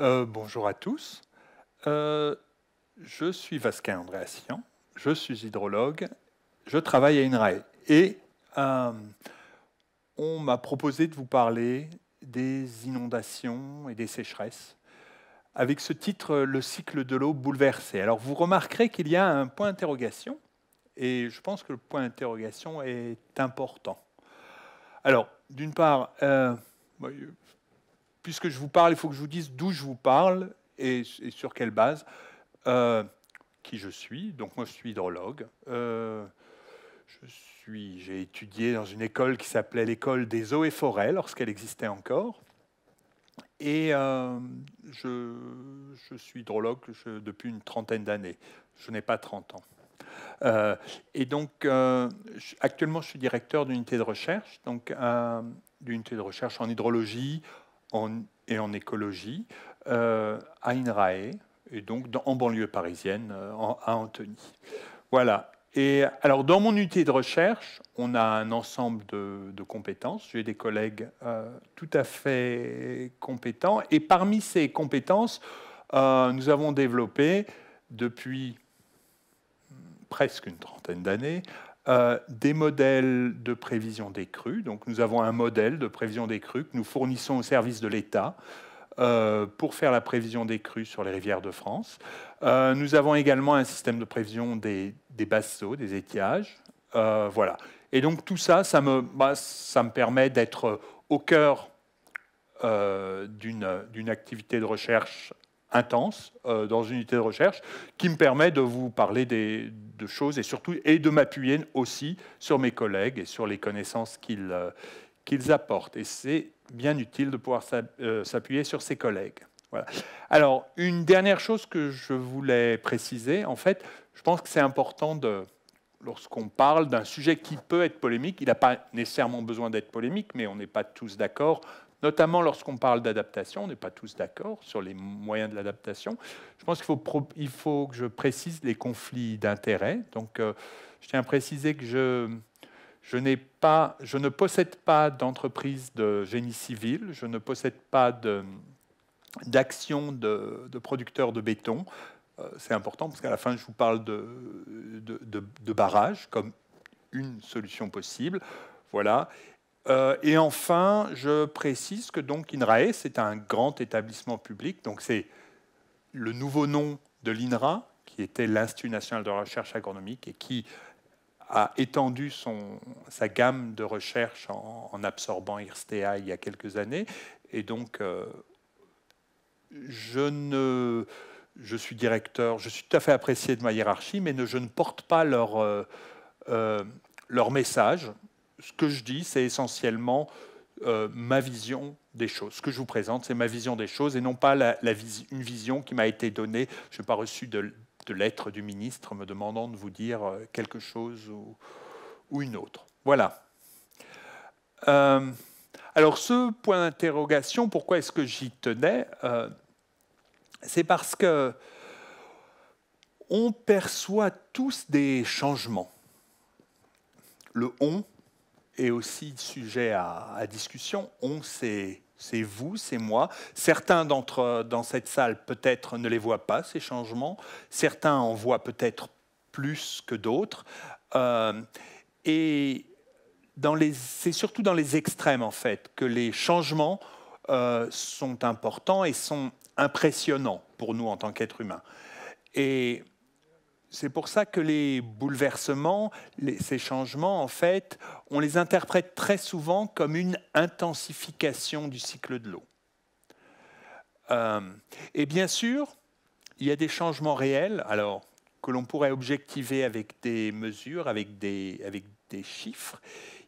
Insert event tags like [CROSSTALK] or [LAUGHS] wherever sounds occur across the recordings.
Euh, bonjour à tous. Euh, je suis Vasquin Andréassian, je suis hydrologue, je travaille à INRAE et euh, on m'a proposé de vous parler des inondations et des sécheresses avec ce titre Le cycle de l'eau bouleversé. Alors vous remarquerez qu'il y a un point d'interrogation et je pense que le point d'interrogation est important. Alors d'une part, puisque je vous parle, il faut que je vous dise d'où je vous parle et, sur quelle base, euh, qui je suis. Donc moi, je suis hydrologue. Euh, j'ai étudié dans une école qui s'appelait l'école des eaux et forêts lorsqu'elle existait encore. Et euh, je, suis hydrologue depuis une trentaine d'années. Je n'ai pas 30 ans. et donc, actuellement, je suis directeur d'unité de recherche, donc euh, d'unité de recherche en hydrologie, et en écologie euh, à INRAE, et donc en banlieue parisienne, euh, à Antony. Voilà. Et alors, dans mon unité de recherche, on a un ensemble de, compétences. J'ai des collègues euh, tout à fait compétents. Et parmi ces compétences, nous avons développé depuis presque une trentaine d'années euh, des modèles de prévision des crues. Donc nous avons un modèle de prévision des crues que nous fournissons au service de l'État euh, pour faire la prévision des crues sur les rivières de France. Euh, nous avons également un système de prévision des, des basses des étiages. voilà. Et donc tout ça, ça me, bah, ça me permet d'être au cœur d'une activité de recherche intense euh, dans une unité de recherche qui me permet de vous parler de choses et surtout et de m'appuyer aussi sur mes collègues et sur les connaissances qu'ils euh, qu'ils apportent. Et c'est bien utile de pouvoir euh, s'appuyer sur ses collègues. Voilà. Alors, une dernière chose que je voulais préciser, en fait, je pense que c'est important de, lorsqu'on parle d'un sujet qui peut être polémique, il n'a pas nécessairement besoin d'être polémique, mais on n'est pas tous d'accord notamment lorsqu'on parle d'adaptation. On n'est pas tous d'accord sur les moyens de l'adaptation. Je pense qu'il faut, il faut que je précise les conflits d'intérêts. Donc, euh, je tiens à préciser que je, je, pas, je ne possède pas d'entreprise de génie civil, je ne possède pas d'action de, de producteurs de béton. Euh, c'est important parce qu'à la fin, je vous parle de, de, de barrages comme une solution possible. Voilà. Euh, et enfin, je précise que donc INRAE, c'est un grand établissement public, donc c'est le nouveau nom de l'INRA, qui était l'Institut national de recherche agronomique et qui a étendu son, sa gamme de recherche en, absorbant IRSTEA il y a quelques années. Et donc, euh, je, ne, je suis directeur, je suis tout à fait apprécié de ma hiérarchie, mais je ne porte pas leur, euh, leur message ce que je dis, c'est essentiellement euh, ma vision des choses. Ce que je vous présente, c'est ma vision des choses et non pas la, une vision qui m'a été donnée. Je n'ai pas reçu de, de lettre du ministre me demandant de vous dire euh, quelque chose ou, une autre. Voilà. Euh, alors ce point d'interrogation, pourquoi est-ce que j'y tenais C'est parce que on perçoit tous des changements. Le on et aussi sujet à, à discussion. On, c'est vous, c'est moi. Certains d'entre dans cette salle peut-être ne les voient pas, ces changements. Certains en voient peut-être plus que d'autres. Euh, et c'est surtout dans les extrêmes, en fait, que les changements euh, sont importants et sont impressionnants pour nous en tant qu'êtres humains. Et c'est pour ça que les bouleversements, ces changements, en fait, on les interprète très souvent comme une intensification du cycle de l'eau. Euh, et bien sûr, il y a des changements réels, alors que l'on pourrait objectiver avec des mesures, avec des, avec des chiffres.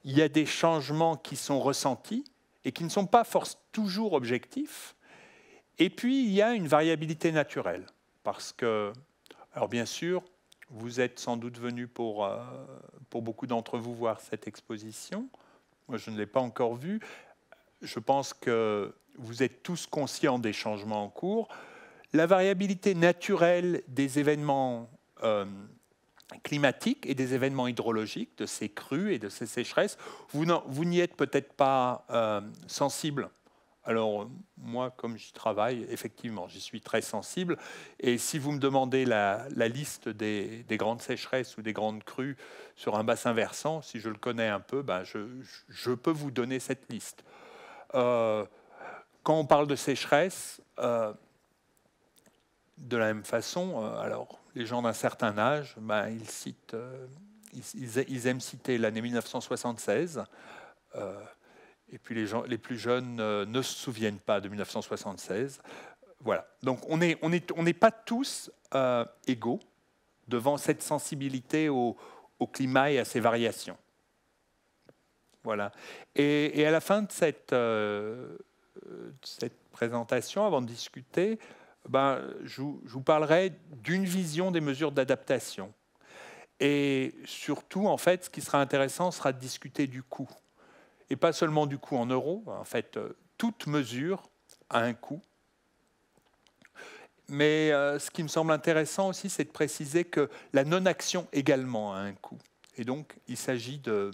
Il y a des changements qui sont ressentis et qui ne sont pas force toujours objectifs. Et puis, il y a une variabilité naturelle, parce que, alors bien sûr, vous êtes sans doute venu pour, euh, pour beaucoup d'entre vous voir cette exposition. Moi, je ne l'ai pas encore vue. Je pense que vous êtes tous conscients des changements en cours. La variabilité naturelle des événements euh, climatiques et des événements hydrologiques, de ces crues et de ces sécheresses, vous n'y êtes peut-être pas euh, sensible alors, euh, moi, comme j'y travaille, effectivement, j'y suis très sensible. Et si vous me demandez la, liste des, grandes sécheresses ou des grandes crues sur un bassin versant, si je le connais un peu, ben, je, peux vous donner cette liste. Euh, quand on parle de sécheresse, euh, de la même façon, alors les gens d'un certain âge, ben, ils, citent, ils, aiment citer l'année 1976 et puis les, gens, les plus jeunes euh, ne se souviennent pas de 1976. Voilà. Donc on n'est on est, on pas tous euh, égaux devant cette sensibilité au, climat et à ses variations. Voilà. Et, à la fin de cette, euh, cette présentation, avant de discuter, ben, je, je vous parlerai d'une vision des mesures d'adaptation. Et surtout, en fait, ce qui sera intéressant sera de discuter du coût et pas seulement du coût en euros. En fait, euh, toute mesure a un coût. Mais euh, ce qui me semble intéressant aussi, c'est de préciser que la non-action également a un coût. Et donc, il s'agit de,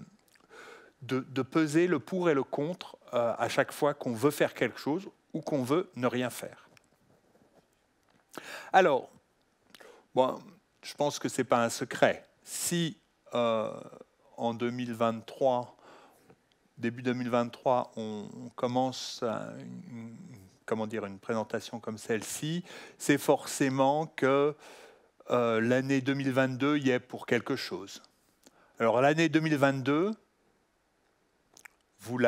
de, peser le pour et le contre euh, à chaque fois qu'on veut faire quelque chose ou qu'on veut ne rien faire. Alors, je pense que ce n'est pas un secret. Si en 2023, début 2023, on, commence une, comment dire, une présentation comme celle-ci, c'est forcément que euh, l'année 2022 y est pour quelque chose. Alors l'année 2022, vous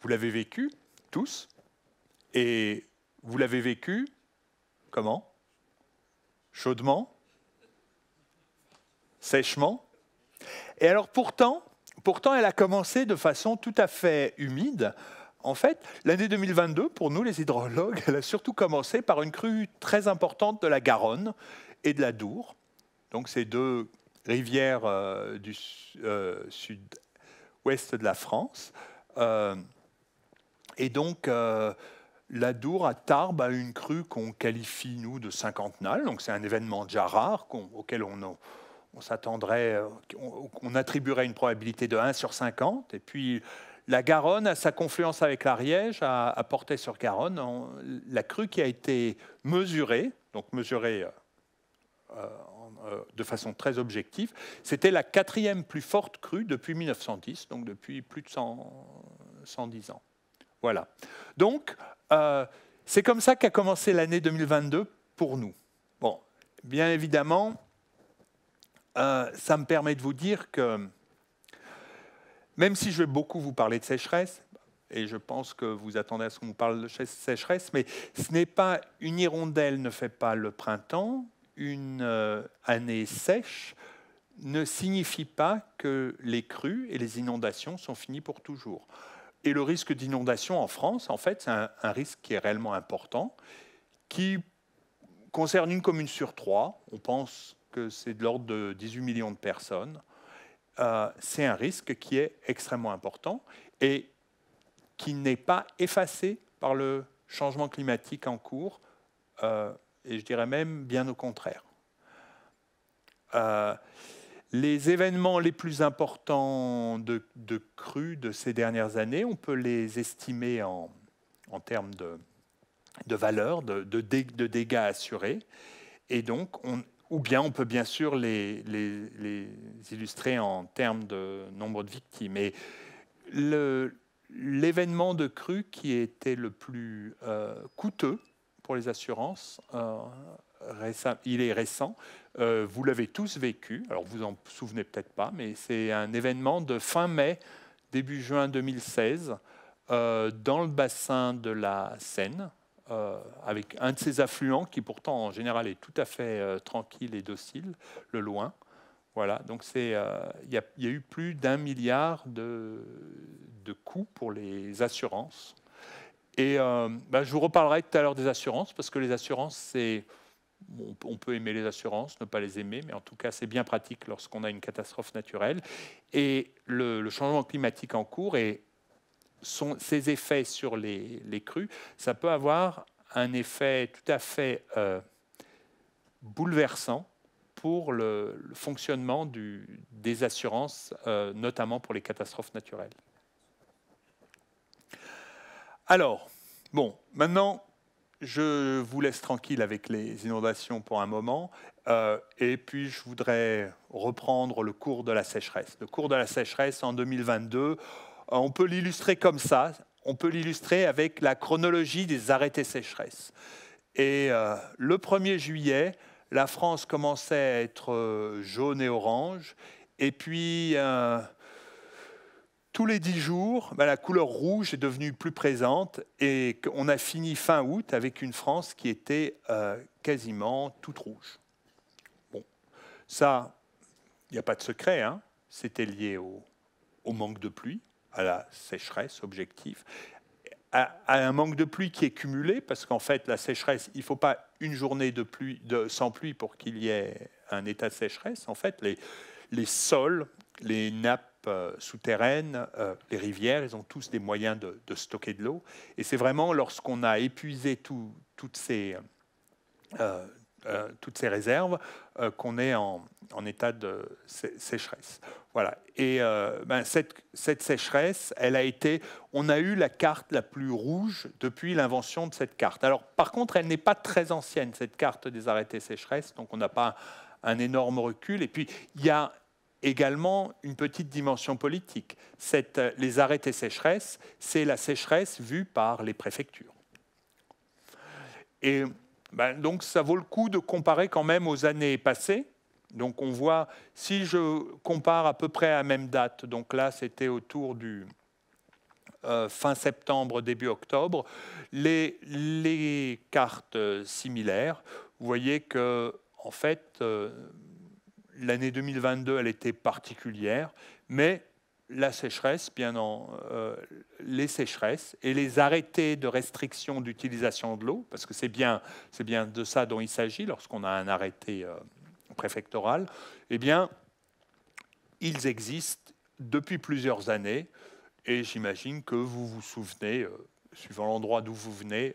vous l'avez vécu tous, et vous l'avez vécu comment Chaudement Sèchement Et alors pourtant, Pourtant, elle a commencé de façon tout à fait humide. En fait, l'année 2022, pour nous les hydrologues, [LAUGHS] elle a surtout commencé par une crue très importante de la Garonne et de la Dour. Donc ces deux rivières euh, du euh, sud-ouest de la France. Euh, et donc, la Dour à Tarbes a une crue qu'on qualifie, nous, de cinquantenale. Donc c'est un événement déjà rare auquel on... A, on s'attendrait, euh, on, attribuerait une probabilité de 1 sur 50. Et puis la Garonne, à sa confluence avec l'Ariège, a porté sur garonne la crue qui a été mesurée, donc mesurée euh, euh, de façon très objective, c'était la quatrième plus forte crue depuis 1910, donc depuis plus de 110 ans. Voilà. Donc, c'est comme ça qu'a commencé l'année 2022 pour nous. Bon, bien évidemment, euh, ça me permet de vous dire que même si je vais beaucoup vous parler de sécheresse, et je pense que vous attendez à ce qu'on vous parle de sécheresse, mais ce n'est pas une hirondelle ne fait pas le printemps, une euh, année sèche ne signifie pas que les crues et les inondations sont finies pour toujours. Et le risque d'inondation en France, en fait, c'est un, un, risque qui est réellement important, qui concerne une commune sur trois. On pense c'est de l'ordre de 18 millions de personnes. Euh, c'est un risque qui est extrêmement important et qui n'est pas effacé par le changement climatique en cours, euh, et je dirais même bien au contraire. Euh, les événements les plus importants de, crues de ces dernières années, on peut les estimer en, termes de, valeur, de, de, dégâts assurés. Et donc, on, ou bien on peut bien sûr les, illustrer en termes de nombre de victimes. Mais l'événement de crue qui était le plus euh, coûteux pour les assurances, euh, il est récent, euh, vous l'avez tous vécu, alors vous en souvenez peut-être pas, mais c'est un événement de fin mai, début juin 2016, dans le bassin de la Seine, euh, avec un de ses affluents qui pourtant en général est tout à fait euh, tranquille et docile, le loin. Voilà, donc euh, il y, a eu plus d'un milliard de, de, coûts pour les assurances. Et bah, je vous reparlerai tout à l'heure des assurances, parce que les assurances, c'est... on peut aimer les assurances, ne pas les aimer, mais en tout cas, c'est bien pratique lorsqu'on a une catastrophe naturelle. Et le, le changement climatique en cours est son, ses effets sur les, les, crues, ça peut avoir un effet tout à fait euh, bouleversant pour le, fonctionnement du, des assurances, euh, notamment pour les catastrophes naturelles. Alors, bon, maintenant, je vous laisse tranquille avec les inondations pour un moment, euh, et puis je voudrais reprendre le cours de la sécheresse. Le cours de la sécheresse en 2022, euh, on peut l'illustrer comme ça, on peut l'illustrer avec la chronologie des arrêtés sécheresse. Et euh, le 1er juillet, la France commençait à être euh, jaune et orange, et puis tous les dix jours, bah, la couleur rouge est devenue plus présente, et on a fini fin août avec une France qui était quasiment toute rouge. Bon, ça, il n'y a pas de secret, hein. c'était lié au manque de pluie à la sécheresse objectif, à, un manque de pluie qui est cumulé, parce qu'en fait, la sécheresse, il ne faut pas une journée de pluie, de, sans pluie pour qu'il y ait un état de sécheresse. En fait, les, les sols, les nappes euh, souterraines, euh, les rivières, ils ont tous des moyens de, stocker de l'eau. Et c'est vraiment lorsqu'on a épuisé toutes ces, euh, euh, toutes ces réserves, euh, qu'on est en, état de sécheresse. Voilà. Et euh, ben, cette, sécheresse, elle a été. On a eu la carte la plus rouge depuis l'invention de cette carte. Alors, par contre, elle n'est pas très ancienne, cette carte des arrêtés sécheresse, donc on n'a pas un énorme recul. Et puis, il y a également une petite dimension politique. Cette, les arrêtés sécheresse, c'est la sécheresse vue par les préfectures. Et ben, donc ça vaut le coup de comparer quand même aux années passées. Donc on voit, si je compare à peu près à la même date, donc là c'était autour du euh, fin septembre, début octobre, les, les cartes euh, similaires, vous voyez que en fait euh, l'année 2022 elle était particulière, mais la sécheresse, bien en, euh, les sécheresses et les arrêtés de restriction d'utilisation de l'eau, parce que c'est bien, c'est bien de ça dont il s'agit lorsqu'on a un arrêté euh, préfectoral, eh bien, ils existent depuis plusieurs années et j'imagine que vous vous souvenez, euh, suivant l'endroit d'où vous venez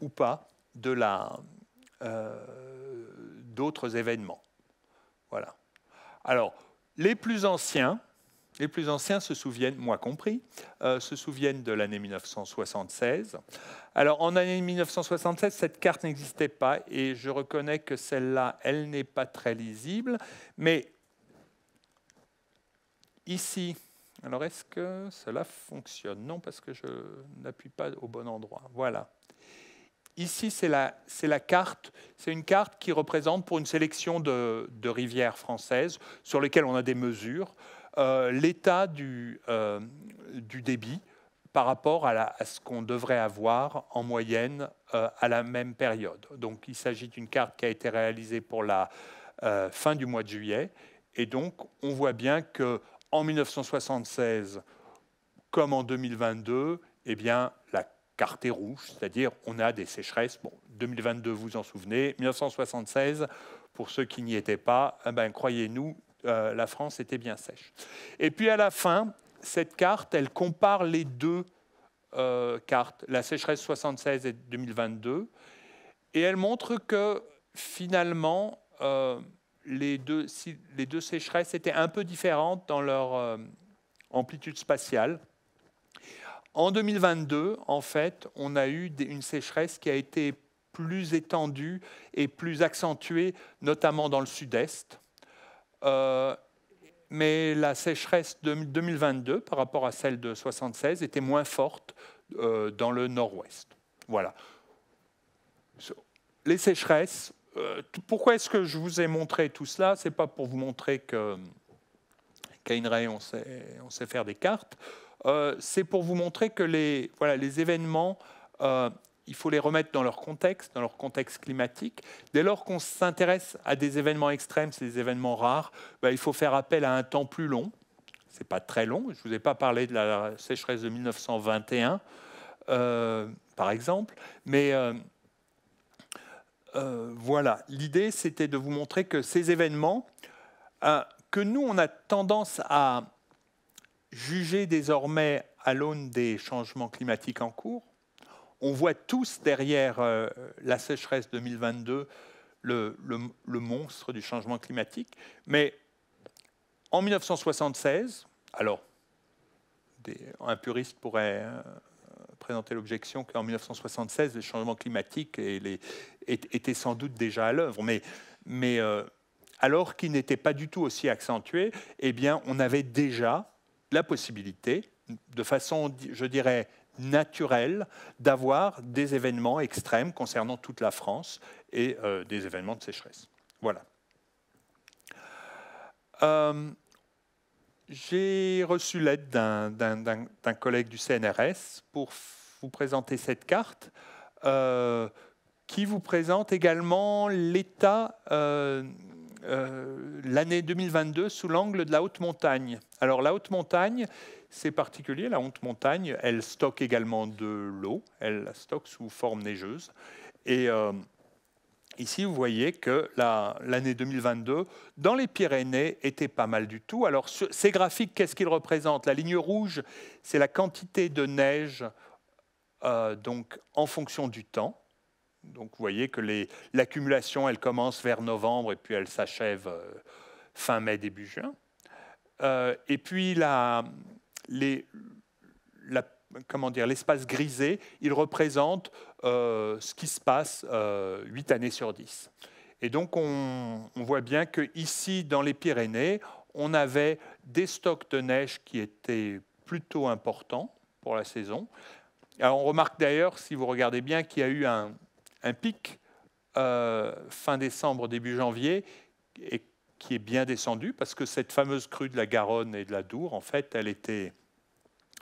ou pas, de la, d'autres événements. Voilà. Alors, les plus anciens, les plus anciens se souviennent, moi compris, euh, se souviennent de l'année 1976. Alors en année 1976, cette carte n'existait pas et je reconnais que celle-là, elle n'est pas très lisible. Mais ici, alors est-ce que cela fonctionne Non, parce que je n'appuie pas au bon endroit. Voilà. Ici, c'est la, la, carte. C'est une carte qui représente pour une sélection de, de rivières françaises sur lesquelles on a des mesures. Euh, l'état du, euh, du, débit par rapport à, la, ce qu'on devrait avoir en moyenne euh, à la même période. Donc il s'agit d'une carte qui a été réalisée pour la fin du mois de juillet. Et donc on voit bien que en 1976 comme en 2022, eh bien, la carte est rouge, c'est-à-dire on a des sécheresses. Bon, 2022, vous en souvenez. 1976, pour ceux qui n'y étaient pas, eh ben, croyez-nous, euh, la France était bien sèche. Et puis à la fin, cette carte, elle compare les deux euh, cartes, la sécheresse 76 et 2022, et elle montre que finalement, euh, les, les deux sécheresses étaient un peu différentes dans leur amplitude spatiale. En 2022, en fait, on a eu une sécheresse qui a été plus étendue et plus accentuée, notamment dans le sud-est. Euh, mais la sécheresse de 2022 par rapport à celle de 1976 était moins forte euh, dans le nord-ouest. Voilà. Les sécheresses, euh, pourquoi est-ce que je vous ai montré tout cela C'est pas pour vous montrer que qu'à Inray, on sait, on sait faire des cartes. C'est pour vous montrer que les, voilà, les événements il faut les remettre dans leur contexte, dans leur contexte climatique. Dès lors qu'on s'intéresse à des événements extrêmes, c'est des événements rares, bah, il faut faire appel à un temps plus long. Ce n'est pas très long. Je ne vous ai pas parlé de la sécheresse de 1921, euh, par exemple. Mais euh, euh, voilà, l'idée, c'était de vous montrer que ces événements, que nous, on a tendance à juger désormais à l'aune des changements climatiques en cours, on voit tous derrière euh, la sécheresse 2022 le, monstre du changement climatique. Mais en 1976, alors un puriste pourrait euh, présenter l'objection qu'en 1976, les changements climatiques et étaient sans doute déjà à l'œuvre, mais, euh, alors qu'ils n'étaient pas du tout aussi accentués, eh bien, on avait déjà la possibilité, de façon, je dirais, naturel d'avoir des événements extrêmes concernant toute la France et euh, des événements de sécheresse. Voilà. Euh, j'ai reçu l'aide d'un collègue du CNRS pour vous présenter cette carte euh, qui vous présente également l'état l'année 2022 sous l'angle de la haute montagne. Alors la haute montagne, c'est particulier, la honte montagne, elle stocke également de l'eau, elle la stocke sous forme neigeuse. Et euh, ici, vous voyez que l'année 2022, dans les Pyrénées, était pas mal du tout. Alors, ces graphiques, qu'est-ce qu'ils représentent La ligne rouge, c'est la quantité de neige euh, donc, en fonction du temps. Donc vous voyez que l'accumulation, elle commence vers novembre et puis elle s'achève euh, fin mai, début juin. et puis la, les, comment dire, l'espace grisé, il représente euh, ce qui se passe euh, 8 années sur 10. Et donc on, voit bien que ici, dans les Pyrénées, on avait des stocks de neige qui étaient plutôt importants pour la saison. on remarque d'ailleurs, si vous regardez bien, qu'il y a eu un, pic euh, fin décembre, début janvier, et qui est bien descendu, parce que cette fameuse crue de la Garonne et de la Dour, en fait, elle était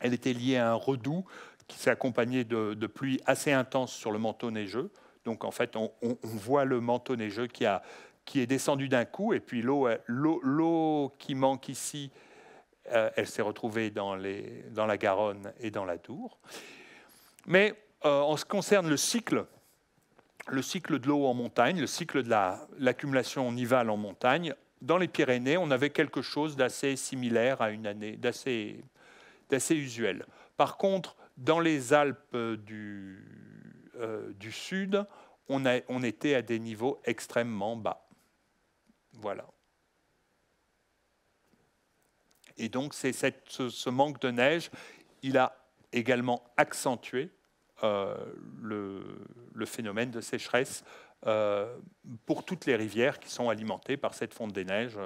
elle était liée à un redout qui s'est accompagné de, pluies assez intenses sur le manteau neigeux. Donc en fait, on, voit le manteau neigeux qui, a, qui est descendu d'un coup, et puis l'eau qui manque ici, euh, elle s'est retrouvée dans, les, dans la Garonne et dans la Tour. Mais euh, en ce qui concerne le cycle, le cycle de l'eau en montagne, le cycle de l'accumulation nivale en montagne, dans les Pyrénées, on avait quelque chose d'assez similaire à une année, d'assez assez usuel. Par contre, dans les Alpes euh, euh, du, Sud, on, était à des niveaux extrêmement bas. Voilà. Et donc, c'est ce, manque de neige, il a également accentué euh, le, phénomène de sécheresse pour toutes les rivières qui sont alimentées par cette fonte des neiges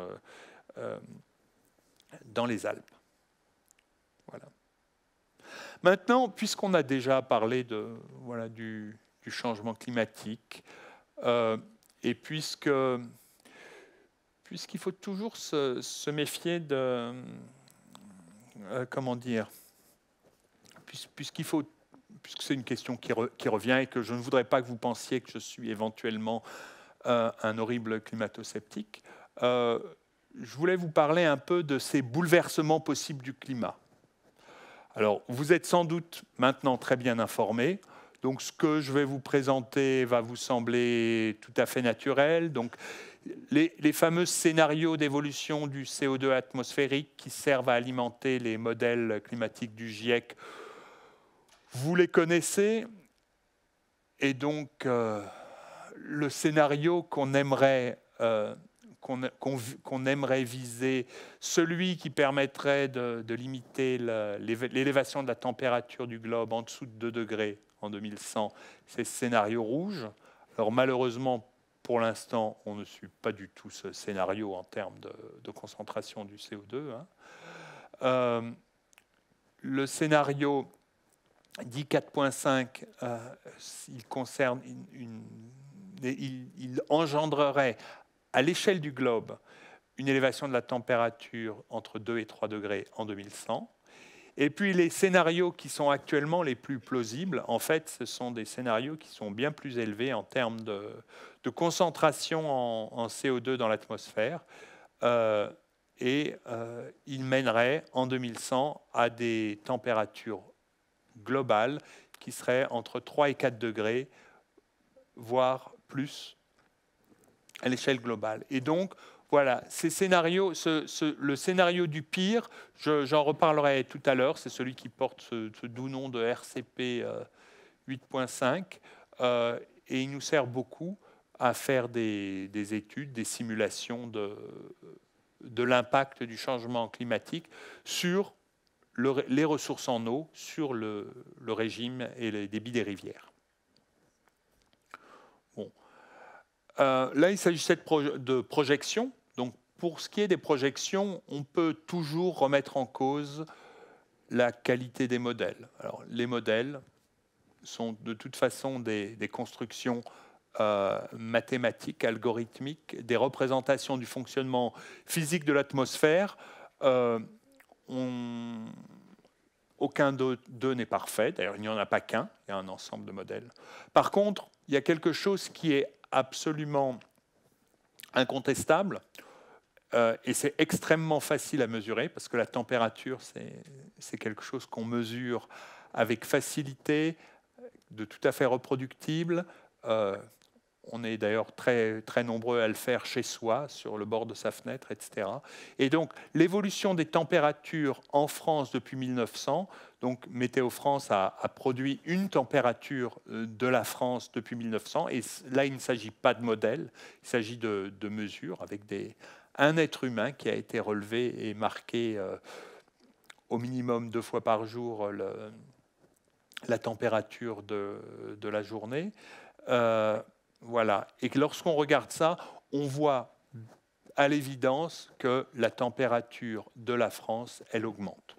dans les Alpes. Voilà. Maintenant, puisqu'on a déjà parlé de, voilà, du, changement climatique, euh, et puisque puisqu'il faut toujours se, méfier de euh, comment dire, puisqu'il faut puisque c'est une question qui, revient et que je ne voudrais pas que vous pensiez que je suis éventuellement euh, un horrible climato-sceptique, je voulais vous parler un peu de ces bouleversements possibles du climat. Alors, vous êtes sans doute maintenant très bien informés. Donc, ce que je vais vous présenter va vous sembler tout à fait naturel. Donc, les, fameux scénarios d'évolution du CO2 atmosphérique qui servent à alimenter les modèles climatiques du GIEC, vous les connaissez. Et donc, euh, le scénario qu'on aimerait euh, qu'on aimerait viser, celui qui permettrait de, limiter l'élévation de la température du globe en dessous de 2 degrés en 2100, c'est scénario rouge. Alors malheureusement, pour l'instant, on ne suit pas du tout ce scénario en termes de, concentration du CO2. Hein. Euh, le scénario dit 4.5, euh, il, engendrerait à l'échelle du globe, une élévation de la température entre 2 et 3 degrés en 2100. Et puis les scénarios qui sont actuellement les plus plausibles, en fait, ce sont des scénarios qui sont bien plus élevés en termes de, concentration en, CO2 dans l'atmosphère. Euh, et euh, ils mèneraient en 2100 à des températures globales qui seraient entre 3 et 4 degrés, voire plus à l'échelle globale. Et donc, voilà, ces scénarios, le scénario du pire, j'en reparlerai tout à l'heure, c'est celui qui porte ce, doux nom de RCP 8.5, euh, euh, et il nous sert beaucoup à faire des, études, des simulations de, l'impact du changement climatique sur les ressources en eau, sur le, le régime et les débits des rivières. Euh, là, il s'agissait de, projections. Donc, pour ce qui est des projections, on peut toujours remettre en cause la qualité des modèles. Alors, les modèles sont de toute façon des, constructions euh, mathématiques, algorithmiques, des représentations du fonctionnement physique de l'atmosphère. Euh, aucun d'eux n'est parfait. D'ailleurs, il n'y en a pas qu'un. Il y a un ensemble de modèles. Par contre, il y a quelque chose qui est absolument incontestable euh, et c'est extrêmement facile à mesurer parce que la température, c'est quelque chose qu'on mesure avec facilité, de tout à fait reproductible. Euh, on est d'ailleurs très, très nombreux à le faire chez soi, sur le bord de sa fenêtre, etc. Et donc, l'évolution des températures en France depuis 1900, donc Météo France a, produit une température euh, de la France depuis 1900, et là, il ne s'agit pas de modèle, il s'agit de, mesures avec des, un être humain qui a été relevé et marqué euh, au minimum deux fois par jour euh, la température de, la journée. Voilà. Et lorsqu'on regarde ça, on voit à l'évidence que la température de la France, elle augmente.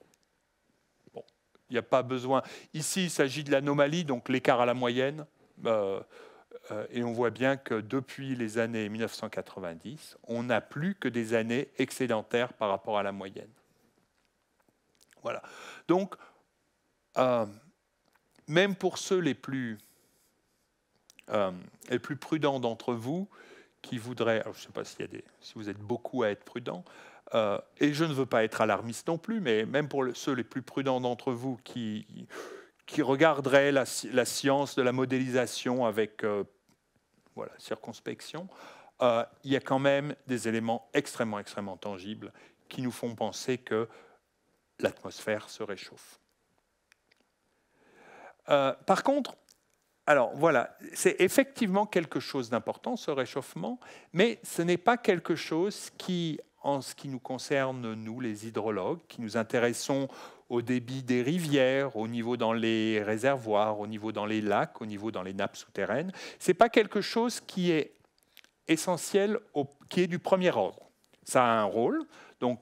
Bon, il n'y a pas besoin. Ici, il s'agit de l'anomalie, donc l'écart à la moyenne. Euh, euh, et on voit bien que depuis les années 1990, on n'a plus que des années excédentaires par rapport à la moyenne. Voilà. Donc, euh, même pour ceux les plus euh, les plus prudents d'entre vous qui voudraient, je ne sais pas s'il y a des, si vous êtes beaucoup à être prudents, euh, et je ne veux pas être alarmiste non plus, mais même pour ceux les plus prudents d'entre vous qui, qui regarderaient la, science de la modélisation avec euh, voilà, circonspection, euh, il y a quand même des éléments extrêmement, extrêmement tangibles qui nous font penser que l'atmosphère se réchauffe. par contre, alors voilà, c'est effectivement quelque chose d'important, ce réchauffement, mais ce n'est pas quelque chose qui, en ce qui nous concerne, nous, les hydrologues, qui nous intéressons au débit des rivières, au niveau dans les réservoirs, au niveau dans les lacs, au niveau dans les nappes souterraines, ce n'est pas quelque chose qui est essentiel, qui est du premier ordre. Ça a un rôle, donc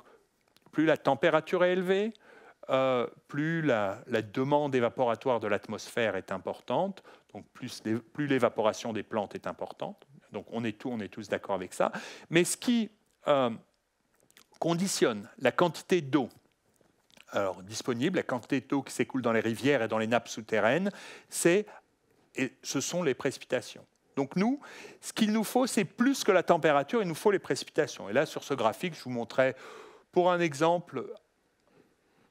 plus la température est élevée, euh, plus la, demande évaporatoire de l'atmosphère est importante, donc plus, l'évaporation des plantes est importante. Donc on est, est tous d'accord avec ça. Mais ce qui euh, conditionne la quantité d'eau disponible, la quantité d'eau qui s'écoule dans les rivières et dans les nappes souterraines, c'est, et ce sont les précipitations. Donc nous, ce qu'il nous faut, c'est plus que la température, il nous faut les précipitations. Et là, sur ce graphique, je vous montrais, pour un exemple,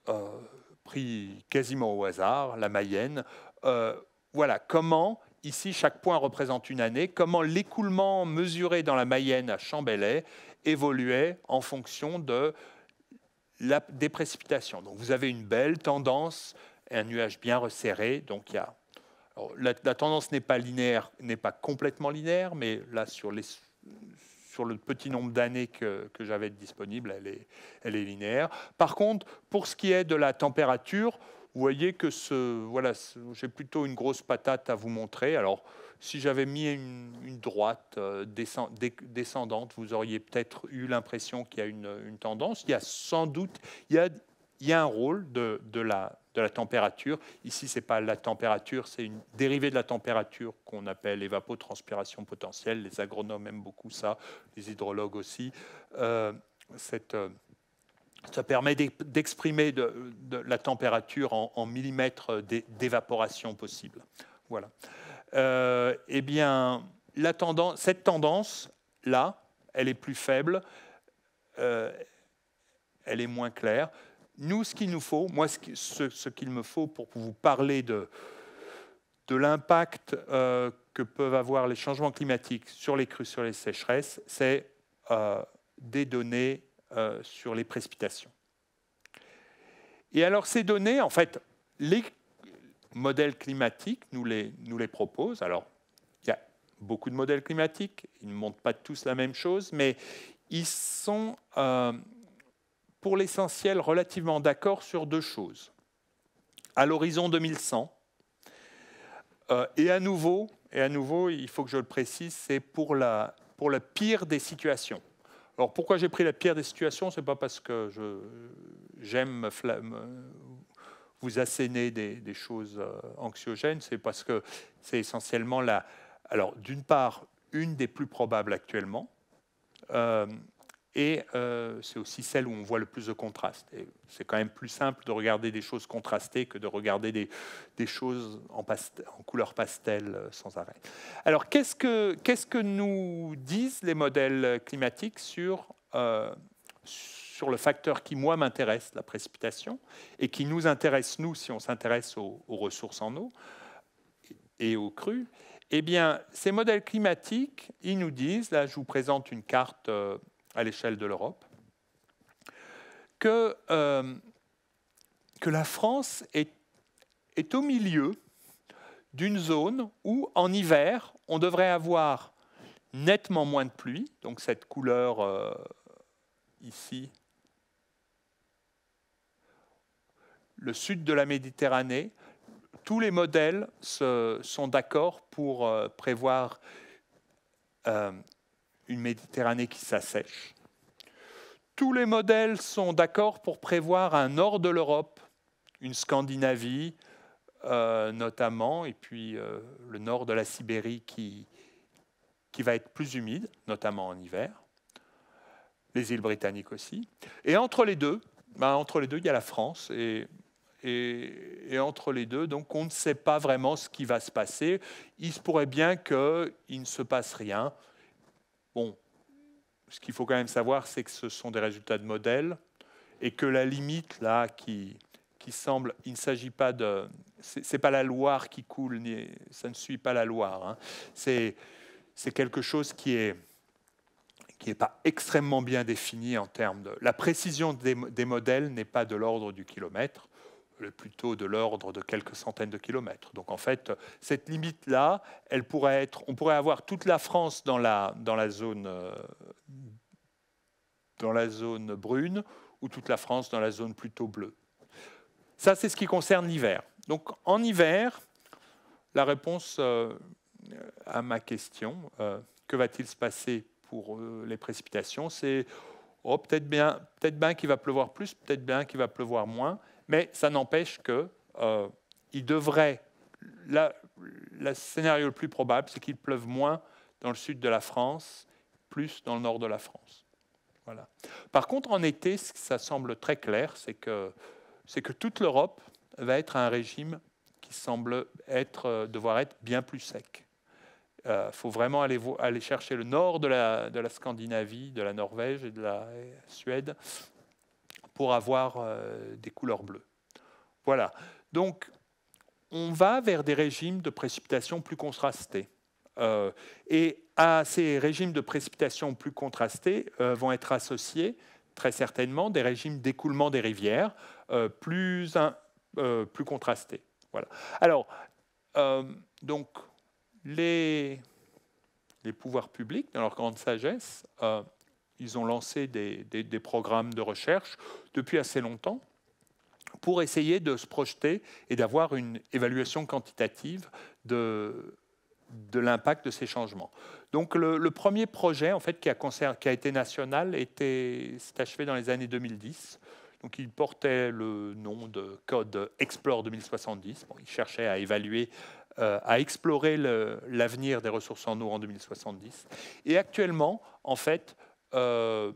euh, pris quasiment au hasard, la Mayenne. Euh, voilà, comment Ici, chaque point représente une année. Comment l'écoulement mesuré dans la Mayenne à Chambelay évoluait en fonction de la, des précipitations. Donc, vous avez une belle tendance, un nuage bien resserré. Donc, il la, tendance n'est pas linéaire, n'est pas complètement linéaire, mais là, sur les, sur le petit nombre d'années que, que j'avais disponible, elle est, elle est linéaire. Par contre, pour ce qui est de la température, vous voyez que ce, voilà, j'ai plutôt une grosse patate à vous montrer. Alors, si j'avais mis une, droite euh, descendante, vous auriez peut-être eu l'impression qu'il y a une, une, tendance. Il y a sans doute, il y a il y a un rôle de, la, température. Ici, ce n'est pas la température, c'est une dérivée de la température qu'on appelle évapotranspiration potentielle. Les agronomes aiment beaucoup ça, les hydrologues aussi. Euh, euh, ça permet d'exprimer de, la température en, millimètres d'évaporation possible. Voilà. Euh, eh bien, cette tendance-là, elle est plus faible, elle est moins claire nous, ce qu'il nous faut, moi, ce, qu'il me faut pour vous parler de, l'impact euh, que peuvent avoir les changements climatiques sur les crues, sur les sécheresses, c'est euh, des données euh, sur les précipitations. Et alors ces données, en fait, les modèles climatiques nous les, nous les proposent. Alors, il y a beaucoup de modèles climatiques, ils ne montrent pas tous la même chose, mais ils sont pour l'essentiel relativement d'accord sur deux choses. À l'horizon 2100, euh, et à nouveau, et à nouveau, il faut que je le précise, c'est pour la, pour la pire des situations. Alors pourquoi j'ai pris la pire des situations C'est pas parce que je, j'aime vous asséner des, choses euh, anxiogènes, c'est parce que c'est essentiellement la. Alors d'une part, une des plus probables actuellement, euh, et euh, c'est aussi celle où on voit le plus de contraste. c'est quand même plus simple de regarder des choses contrastées que de regarder des, choses en, en, couleur pastel euh, sans arrêt. Alors, qu'est-ce que, qu'est-ce que nous disent les modèles climatiques sur, euh, sur le facteur qui, moi, m'intéresse, la précipitation, et qui nous intéresse, nous, si on s'intéresse aux, aux, ressources en eau et aux crues eh bien, ces modèles climatiques, ils nous disent, là je vous présente une carte à l'échelle de l'Europe, que, euh, la France est, au milieu d'une zone où, en hiver, on devrait avoir nettement moins de pluie, donc cette couleur euh, ici, le sud de la Méditerranée, tous les modèles sont d'accord pour euh, prévoir une Méditerranée qui s'assèche. Tous les modèles sont d'accord pour prévoir un nord de l'Europe, une Scandinavie euh, notamment, et puis euh, le nord de la Sibérie qui, qui va être plus humide, notamment en hiver, les îles britanniques aussi. Et entre les deux, ben, entre les deux, il y a la France et et, et, entre les deux, donc on ne sait pas vraiment ce qui va se passer. Il se pourrait bien qu'il ne se passe rien. Bon, ce qu'il faut quand même savoir, c'est que ce sont des résultats de modèles et que la limite là qui, qui semble, il ne s'agit pas de, c'est pas la Loire qui coule, ni, ça ne suit pas la Loire. Hein. C'est c'est quelque chose qui est qui n'est pas extrêmement bien défini en termes de... La précision des, des modèles n'est pas de l'ordre du kilomètre, plutôt de l'ordre de quelques centaines de kilomètres. Donc en fait, cette limite-là, pourrait être, on pourrait avoir toute la France dans la, zone, euh, dans la zone brune ou toute la France dans la zone plutôt bleue. Ça, c'est ce qui concerne l'hiver. Donc en hiver, la réponse euh, à ma question, euh, que va-t-il se passer pour les précipitations C'est oh, peut-être bien, peut bien qu'il va pleuvoir plus, peut-être bien qu'il va pleuvoir moins. Mais ça n'empêche que euh, il devrait. Le scénario le plus probable, c'est qu'il pleuve moins dans le sud de la France, plus dans le nord de la France. Voilà. Par contre, en été, ce qui ça semble très clair, c'est que, c'est que toute l'Europe va être à un régime qui semble être, euh, devoir être bien plus sec. Il euh, faut vraiment aller, aller chercher le nord de la, de la Scandinavie, de la Norvège et de la Suède pour avoir euh, des couleurs bleues. Voilà. Donc, on va vers des régimes de précipitation plus contrastés. Euh, et à ces régimes de précipitation plus contrastés euh, vont être associés très certainement des régimes d'écoulement des rivières plus, plus contrastés. Voilà. Alors, donc, les, les pouvoirs publics, dans leur grande sagesse, ils ont lancé des, programmes de recherche depuis assez longtemps pour essayer de se projeter et d'avoir une évaluation quantitative de, de l'impact de ces changements. Donc le, premier projet en fait qui a, été national était s'est achevé dans les années 2010. Donc il portait le nom de code Explore 2070. il cherchait à évaluer, euh, à explorer l'avenir des ressources en eau en 2070. Et actuellement, en fait, euh,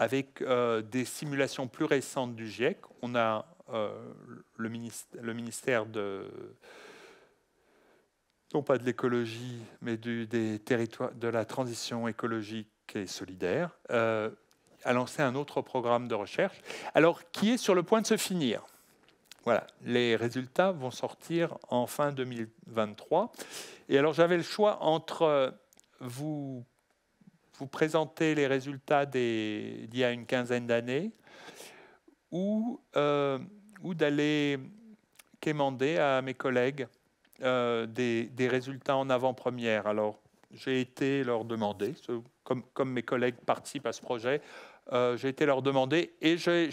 avec euh, des simulations plus récentes du GIEC, on a euh, le ministère, le, ministère, de non pas de l'écologie, mais du, des territoires de la transition écologique et solidaire, a lancé un autre programme de recherche, alors qui est sur le point de se finir. Voilà, les résultats vont sortir en fin 2023. Et alors j'avais le choix entre vous vous présenter les résultats d'il y a une quinzaine d'années ou, euh, d'aller quémander à mes collègues euh, des, résultats en avant-première. Alors, j'ai été leur demander, comme, comme, mes collègues participent à ce projet, euh, j'ai été leur demander et j'ai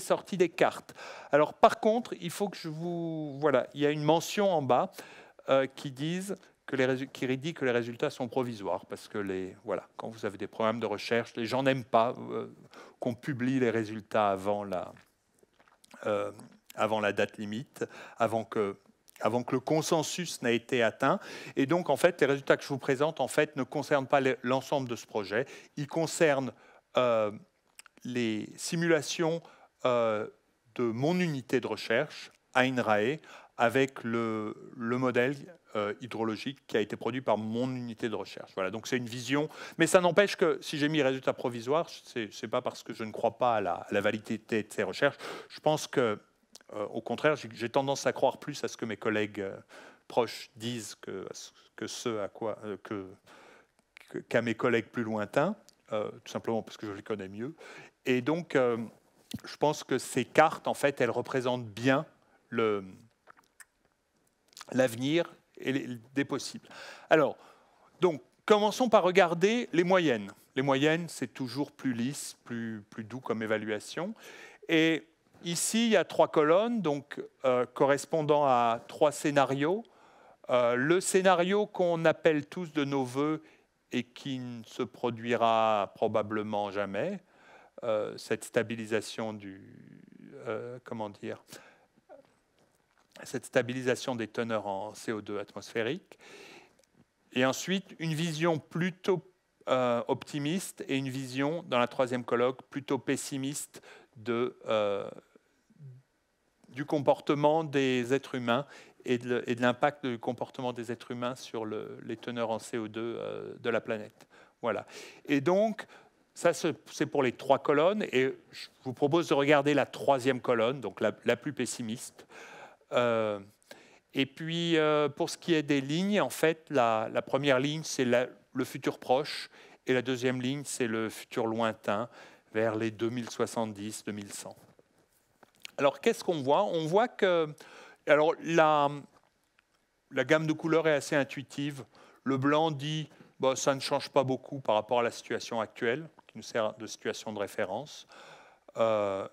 sorti, des cartes. Alors par contre, il faut que je vous... Voilà, il y a une mention en bas qui, dise, les, qui dit que les résultats sont provisoires, parce que les, voilà, quand vous avez des programmes de recherche, les gens n'aiment pas euh, qu'on publie les résultats avant la, euh, avant la date limite, avant que, avant que le consensus n'a été atteint. Et donc, en fait, les résultats que je vous présente en fait, ne concernent pas l'ensemble de ce projet, ils concernent euh, les simulations de mon unité de recherche, à INRAE, avec le, le modèle euh, hydrologique qui a été produit par mon unité de recherche. Voilà, donc c'est une vision. Mais ça n'empêche que si j'ai mis résultat provisoire, ce n'est pas parce que je ne crois pas à la, validité de ces recherches. Je pense que, euh, au contraire, j'ai tendance à croire plus à ce que mes collègues euh, proches disent que, que ce à quoi. que qu'à mes collègues plus lointains, tout simplement parce que je les connais mieux. Et donc, je pense que ces cartes, en fait, elles représentent bien l'avenir des possibles. Alors, donc, commençons par regarder les moyennes. Les moyennes, c'est toujours plus lisse, plus, doux comme évaluation. Et ici, il y a trois colonnes, donc euh, correspondant à trois scénarios. Euh, le scénario qu'on appelle tous de nos voeux et qui ne se produira probablement jamais, euh, cette stabilisation du, comment dire, cette stabilisation des teneurs en CO2 atmosphérique. Et ensuite, une vision plutôt euh, optimiste et une vision, dans la troisième colloque, plutôt pessimiste euh, du comportement des êtres humains et de, l'impact du comportement des êtres humains sur les teneurs en CO2 euh, de la planète. Voilà. Et donc, ça, c'est pour les trois colonnes. Et je vous propose de regarder la troisième colonne, donc la plus pessimiste. Euh, et puis, euh, pour ce qui est des lignes, en fait, la, première ligne, c'est le futur proche, et la deuxième ligne, c'est le futur lointain, vers les 2070-2100. Alors, qu'est-ce qu'on voit On voit que alors, la, la, gamme de couleurs est assez intuitive. Le blanc dit que bah, ça ne change pas beaucoup par rapport à la situation actuelle, qui nous sert de situation de référence. Euh,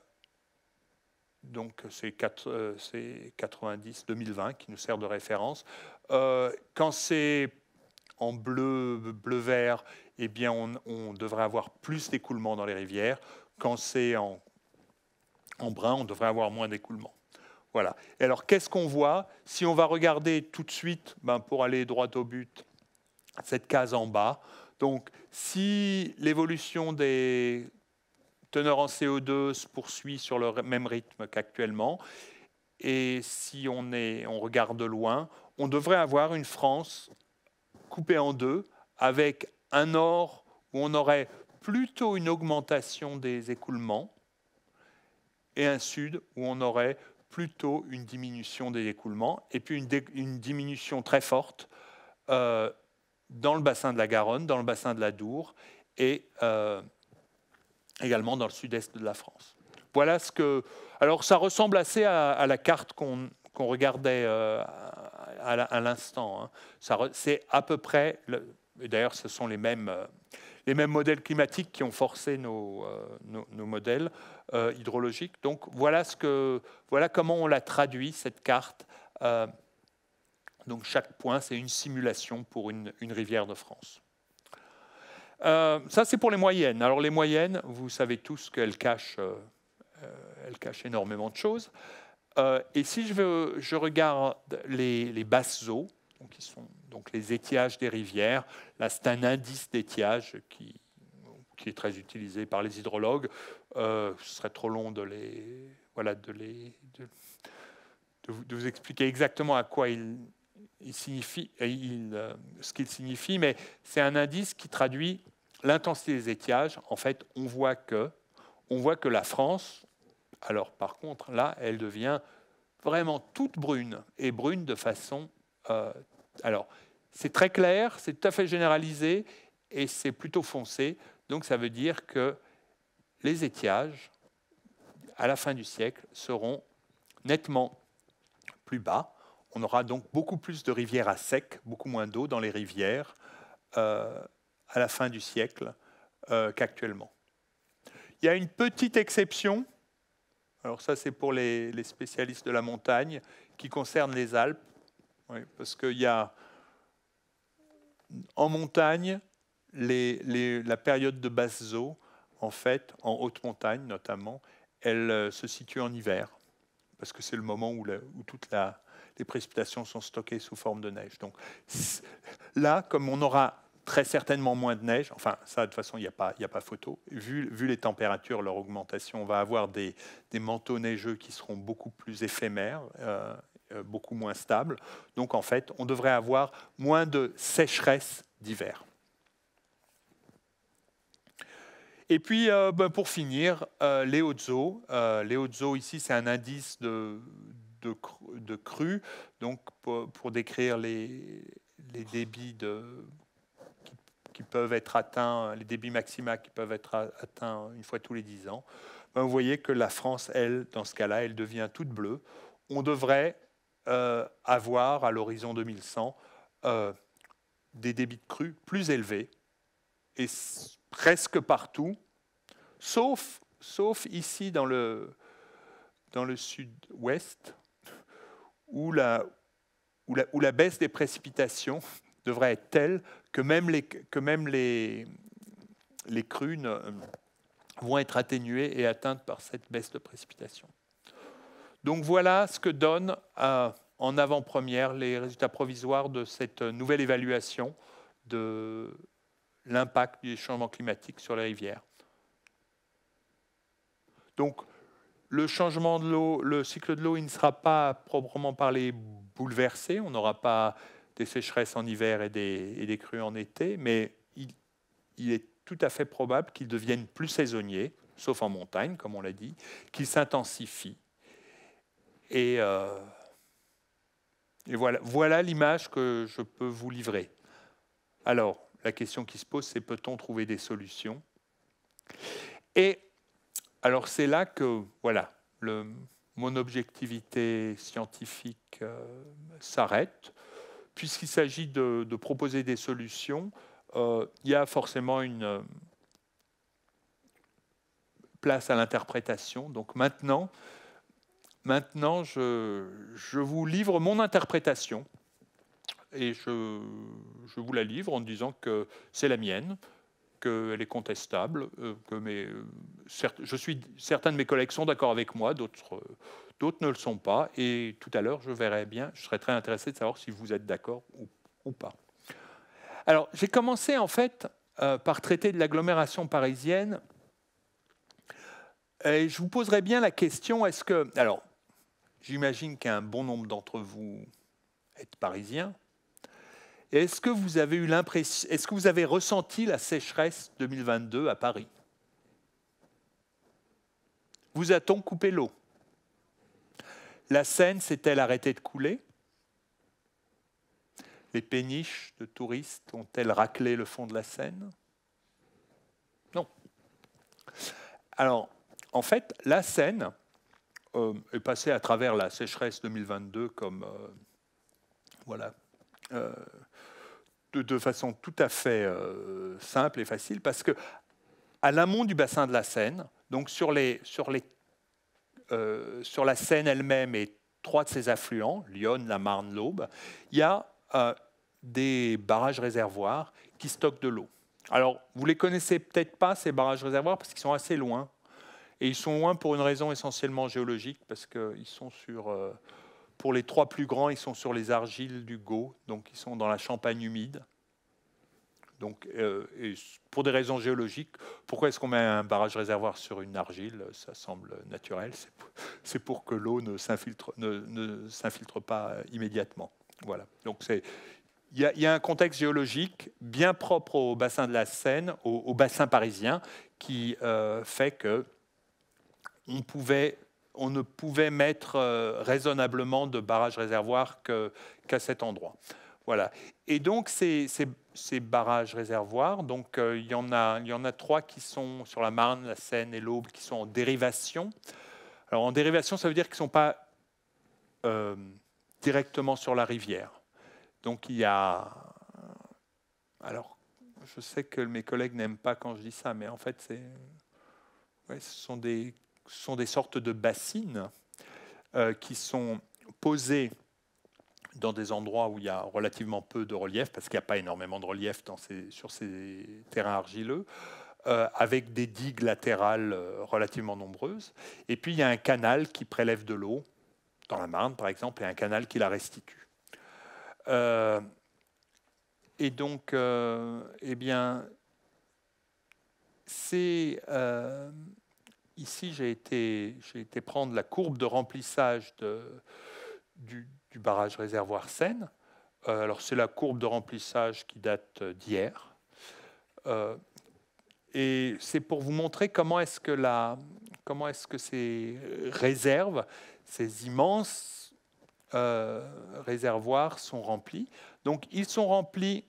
donc c'est 90-2020 euh, qui nous sert de référence. Euh, quand c'est en bleu, bleu vert, eh bien on, devrait avoir plus d'écoulement dans les rivières. Quand c'est en, brun, on devrait avoir moins d'écoulement. Voilà. alors qu'est-ce qu'on voit Si on va regarder tout de suite, ben, pour aller droit au but, cette case en bas. Donc si l'évolution des teneur en CO2 se poursuit sur le même rythme qu'actuellement. Et si on, regarde loin, on devrait avoir une France coupée en deux, avec un nord où on aurait plutôt une augmentation des écoulements, et un sud où on aurait plutôt une diminution des écoulements, et puis une, diminution très forte euh, dans le bassin de la Garonne, dans le bassin de la Dour, et euh, également dans le sud-est de la France. Voilà ce que. Alors, ça ressemble assez à, la carte qu'on regardait euh, à, l'instant. Hein. C'est à peu près. D'ailleurs, ce sont les mêmes, euh, les mêmes modèles climatiques qui ont forcé nos, euh, modèles hydrologiques. Donc, voilà, ce que, voilà comment on la traduit, cette carte. donc, chaque point, c'est une simulation pour une rivière de France. Euh, ça, c'est pour les moyennes. Alors, les moyennes, vous savez tous qu'elles cachent, euh, euh, elles cachent énormément de choses. et si je, je regarde les, basses eaux, donc, qui sont donc les étiages des rivières, là, c'est un indice d'étiage qui, qui, est très utilisé par les hydrologues. ce serait trop long de les. Voilà, de De, vous, expliquer exactement à quoi ils euh, ce qu'il signifie, mais c'est un indice qui traduit l'intensité des étiages. En fait, on voit que, on voit que la France, alors par contre, là, elle devient vraiment toute brune, et brune de façon... Euh, alors, c'est très clair, c'est tout à fait généralisé, et c'est plutôt foncé, donc ça veut dire que les étiages, à la fin du siècle, seront nettement plus bas. On aura donc beaucoup plus de rivières à sec, beaucoup moins d'eau dans les rivières euh, à la fin du siècle euh, qu'actuellement. Il y a une petite exception, alors ça c'est pour les, spécialistes de la montagne, qui concerne les Alpes, parce qu'il y a en montagne la période de basse eau, en fait, en haute montagne notamment, elle euh, se situe en hiver, parce que c'est le moment où toute la, les précipitations sont stockées sous forme de neige. Donc là, comme on aura très certainement moins de neige, enfin ça de toute façon il n'y a, pas, photo, vu, les températures, leur augmentation, on va avoir des, manteaux neigeux qui seront beaucoup plus éphémères, euh, euh, beaucoup moins stables. Donc en fait, on devrait avoir moins de sécheresse d'hiver. Et puis, euh, ben, pour finir, les hautes eaux. les hautes eaux, ici, c'est un indice de, de, de crues, donc pour, décrire les, débits de, qui, peuvent être atteints, les débits maxima qui peuvent être atteints une fois tous les 10 ans, ben, vous voyez que la France, elle, dans ce cas-là, elle devient toute bleue. On devrait euh, avoir à l'horizon 2100 euh, des débits de crues plus élevés et presque partout, sauf, sauf ici dans le, dans le sud-ouest, où la, baisse des précipitations [LAUGHS] devrait être telle que même les, que crues euh, vont être atténuées et atteintes par cette baisse de précipitations. Donc voilà ce que donnent euh, en avant-première les résultats provisoires de cette nouvelle évaluation de l'impact du changement climatique sur les rivières. Donc le changement de l'eau, le cycle de l'eau, il ne sera pas proprement parlé bouleversé. On n'aura pas des sécheresses en hiver et des, crues en été, mais il, est tout à fait probable qu'ils devienne plus saisonnier, sauf en montagne, comme on l'a dit, qu'il s'intensifie. Et, euh, et voilà, voilà l'image que je peux vous livrer. Alors, la question qui se pose, c'est peut-on trouver des solutions Et alors c'est là que voilà, mon objectivité scientifique euh, s'arrête. Puisqu'il s'agit de, proposer des solutions, euh, il y a forcément une euh, place à l'interprétation. Donc maintenant, maintenant je, vous livre mon interprétation et je vous la livre en disant que c'est la mienne qu'elle est contestable, euh, que mes, euh, je suis, certains de mes collègues sont d'accord avec moi, euh, d'autres ne le sont pas, et tout à l'heure, je verrai bien, je serais très intéressé de savoir si vous êtes d'accord ou, pas. Alors, j'ai commencé en fait par traiter de l'agglomération parisienne, et je vous poserai bien la question, est-ce que... Alors, j'imagine qu'un bon nombre d'entre vous êtes parisiens, est-ce que vous avez eu l'impression, est-ce que vous avez ressenti la sécheresse 2022 à Paris Vous a-t-on coupé l'eau La Seine s'est-elle arrêtée de couler Les péniches de touristes ont-elles raclé le fond de la Seine Non. Alors, en fait, la Seine euh, est passée à travers la sécheresse 2022 comme euh, voilà euh, de, façon tout à fait euh, simple et facile, parce que à l'amont du bassin de la Seine, donc sur, euh, la Seine elle-même et trois de ses affluents, l'Yonne, la Marne, l'Aube, il y a euh, des barrages réservoirs qui stockent de l'eau. Alors, vous les connaissez peut-être pas, ces barrages réservoirs, parce qu'ils sont assez loin. Et ils sont loin pour une raison essentiellement géologique, parce qu'ils sont sur pour les trois plus grands, ils sont sur les argiles du Gau, donc ils sont dans la Champagne humide. Donc, euh, pour des raisons géologiques, pourquoi est-ce qu'on met un barrage réservoir sur une argile Ça semble naturel. C'est pour, que l'eau ne s'infiltre ne, ne pas immédiatement. Voilà. Donc c'est il y, y, a un contexte géologique bien propre au bassin de la Seine, au, bassin parisien, qui euh, fait que on pouvait on ne pouvait mettre euh, raisonnablement de barrages réservoirs qu'à cet endroit. Voilà. Et donc, ces, barrages réservoirs, donc, euh, il, y en a, trois qui sont sur la Marne, la Seine et l'Aube, qui sont en dérivation. Alors, en dérivation, ça veut dire qu'ils ne sont pas euh, directement sur la rivière. Donc, il y a. Alors, je sais que mes collègues n'aiment pas quand je dis ça, mais en fait, c'est. ce sont des sont des sortes de bassines euh, qui sont posées dans des endroits où il y a relativement peu de relief, parce qu'il n'y a pas énormément de relief sur ces terrains argileux, euh, avec des digues latérales euh, relativement nombreuses. Et puis il y a un canal qui prélève de l'eau, dans la Marne par exemple, et un canal qui la restitue. et donc, eh bien, c'est ici, j'ai été, prendre la courbe de remplissage du, barrage réservoir Seine. Euh, alors, c'est la courbe de remplissage qui date d'hier. Euh, et c'est pour vous montrer comment est-ce que, la, comment est que ces réserves, ces immenses euh, réservoirs sont remplis. Donc, ils sont remplis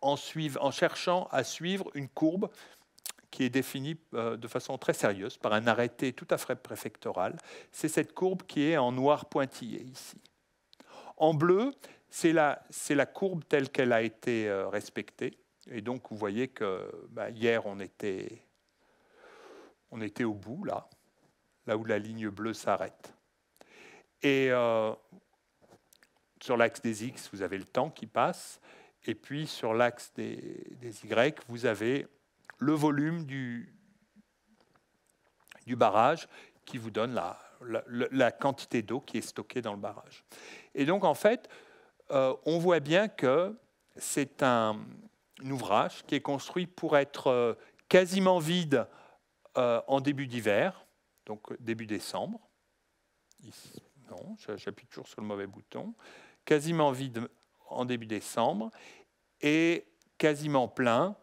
en, en cherchant à suivre une courbe qui est définie euh, de façon très sérieuse par un arrêté tout à fait préfectoral. C'est cette courbe qui est en noir pointillé ici. En bleu, c'est la, la, courbe telle qu'elle a été euh, respectée. Et donc, vous voyez que bah, hier, on était, on était au bout, là, là où la ligne bleue s'arrête. Et euh, sur l'axe des X, vous avez le temps qui passe. Et puis, sur l'axe des Y, vous avez le volume du, du barrage qui vous donne la, quantité d'eau qui est stockée dans le barrage. Et donc, en fait, euh, on voit bien que c'est un, ouvrage qui est construit pour être euh, quasiment vide euh, en début d'hiver, donc début décembre. non, j'appuie toujours sur le mauvais bouton. Quasiment vide en début décembre et quasiment plein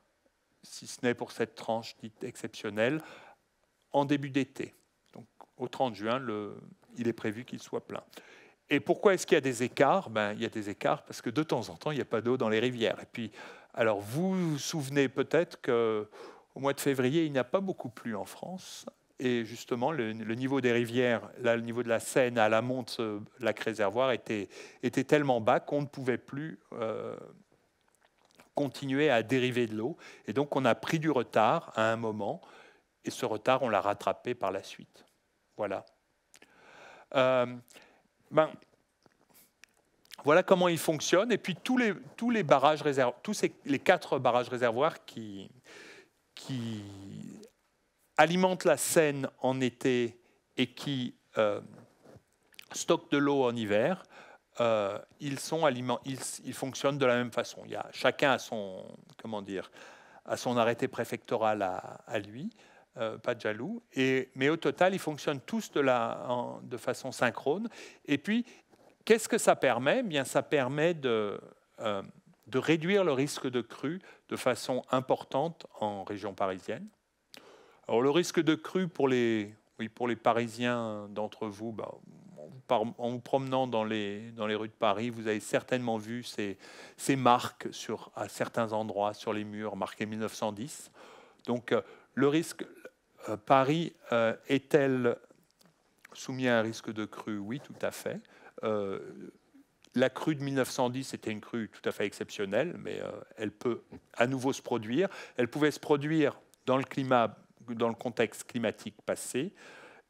si ce n'est pour cette tranche dite exceptionnelle, en début d'été. Donc au 30 juin, le, il est prévu qu'il soit plein. Et pourquoi est-ce qu'il y a des écarts ben, Il y a des écarts parce que de temps en temps, il n'y a pas d'eau dans les rivières. Et puis, alors vous vous souvenez peut-être qu'au mois de février, il n'y a pas beaucoup plu en France. Et justement, le, niveau des rivières, là, le niveau de la Seine à la monte, euh, la réservoir, était, était tellement bas qu'on ne pouvait plus euh, continuer à dériver de l'eau. Et donc on a pris du retard à un moment, et ce retard, on l'a rattrapé par la suite. Voilà. Euh, ben, voilà comment il fonctionne. Et puis tous les, barrages tous les quatre barrages réservoirs qui, alimentent la Seine en été et qui euh, stockent de l'eau en hiver, euh, ils, sont ils, fonctionnent de la même façon. Il y a, chacun a son, comment dire, à son arrêté préfectoral à, lui, euh, pas de jaloux. Et, mais au total, ils fonctionnent tous de, la, de façon synchrone. Et puis, qu'est-ce que ça permet eh Bien, ça permet de, euh, de réduire le risque de crue de façon importante en région parisienne. Alors, le risque de crue pour les, oui, pour les Parisiens d'entre vous, bah, en vous promenant dans les, dans les rues de Paris, vous avez certainement vu ces, ces marques sur, à certains endroits sur les murs marquées 1910. Donc euh, le risque, euh, Paris euh, est-elle soumise à un risque de crue Oui, tout à fait. la crue de 1910 était une crue tout à fait exceptionnelle, mais elle peut à nouveau se produire. Elle pouvait se produire dans le climat, dans le contexte climatique passé,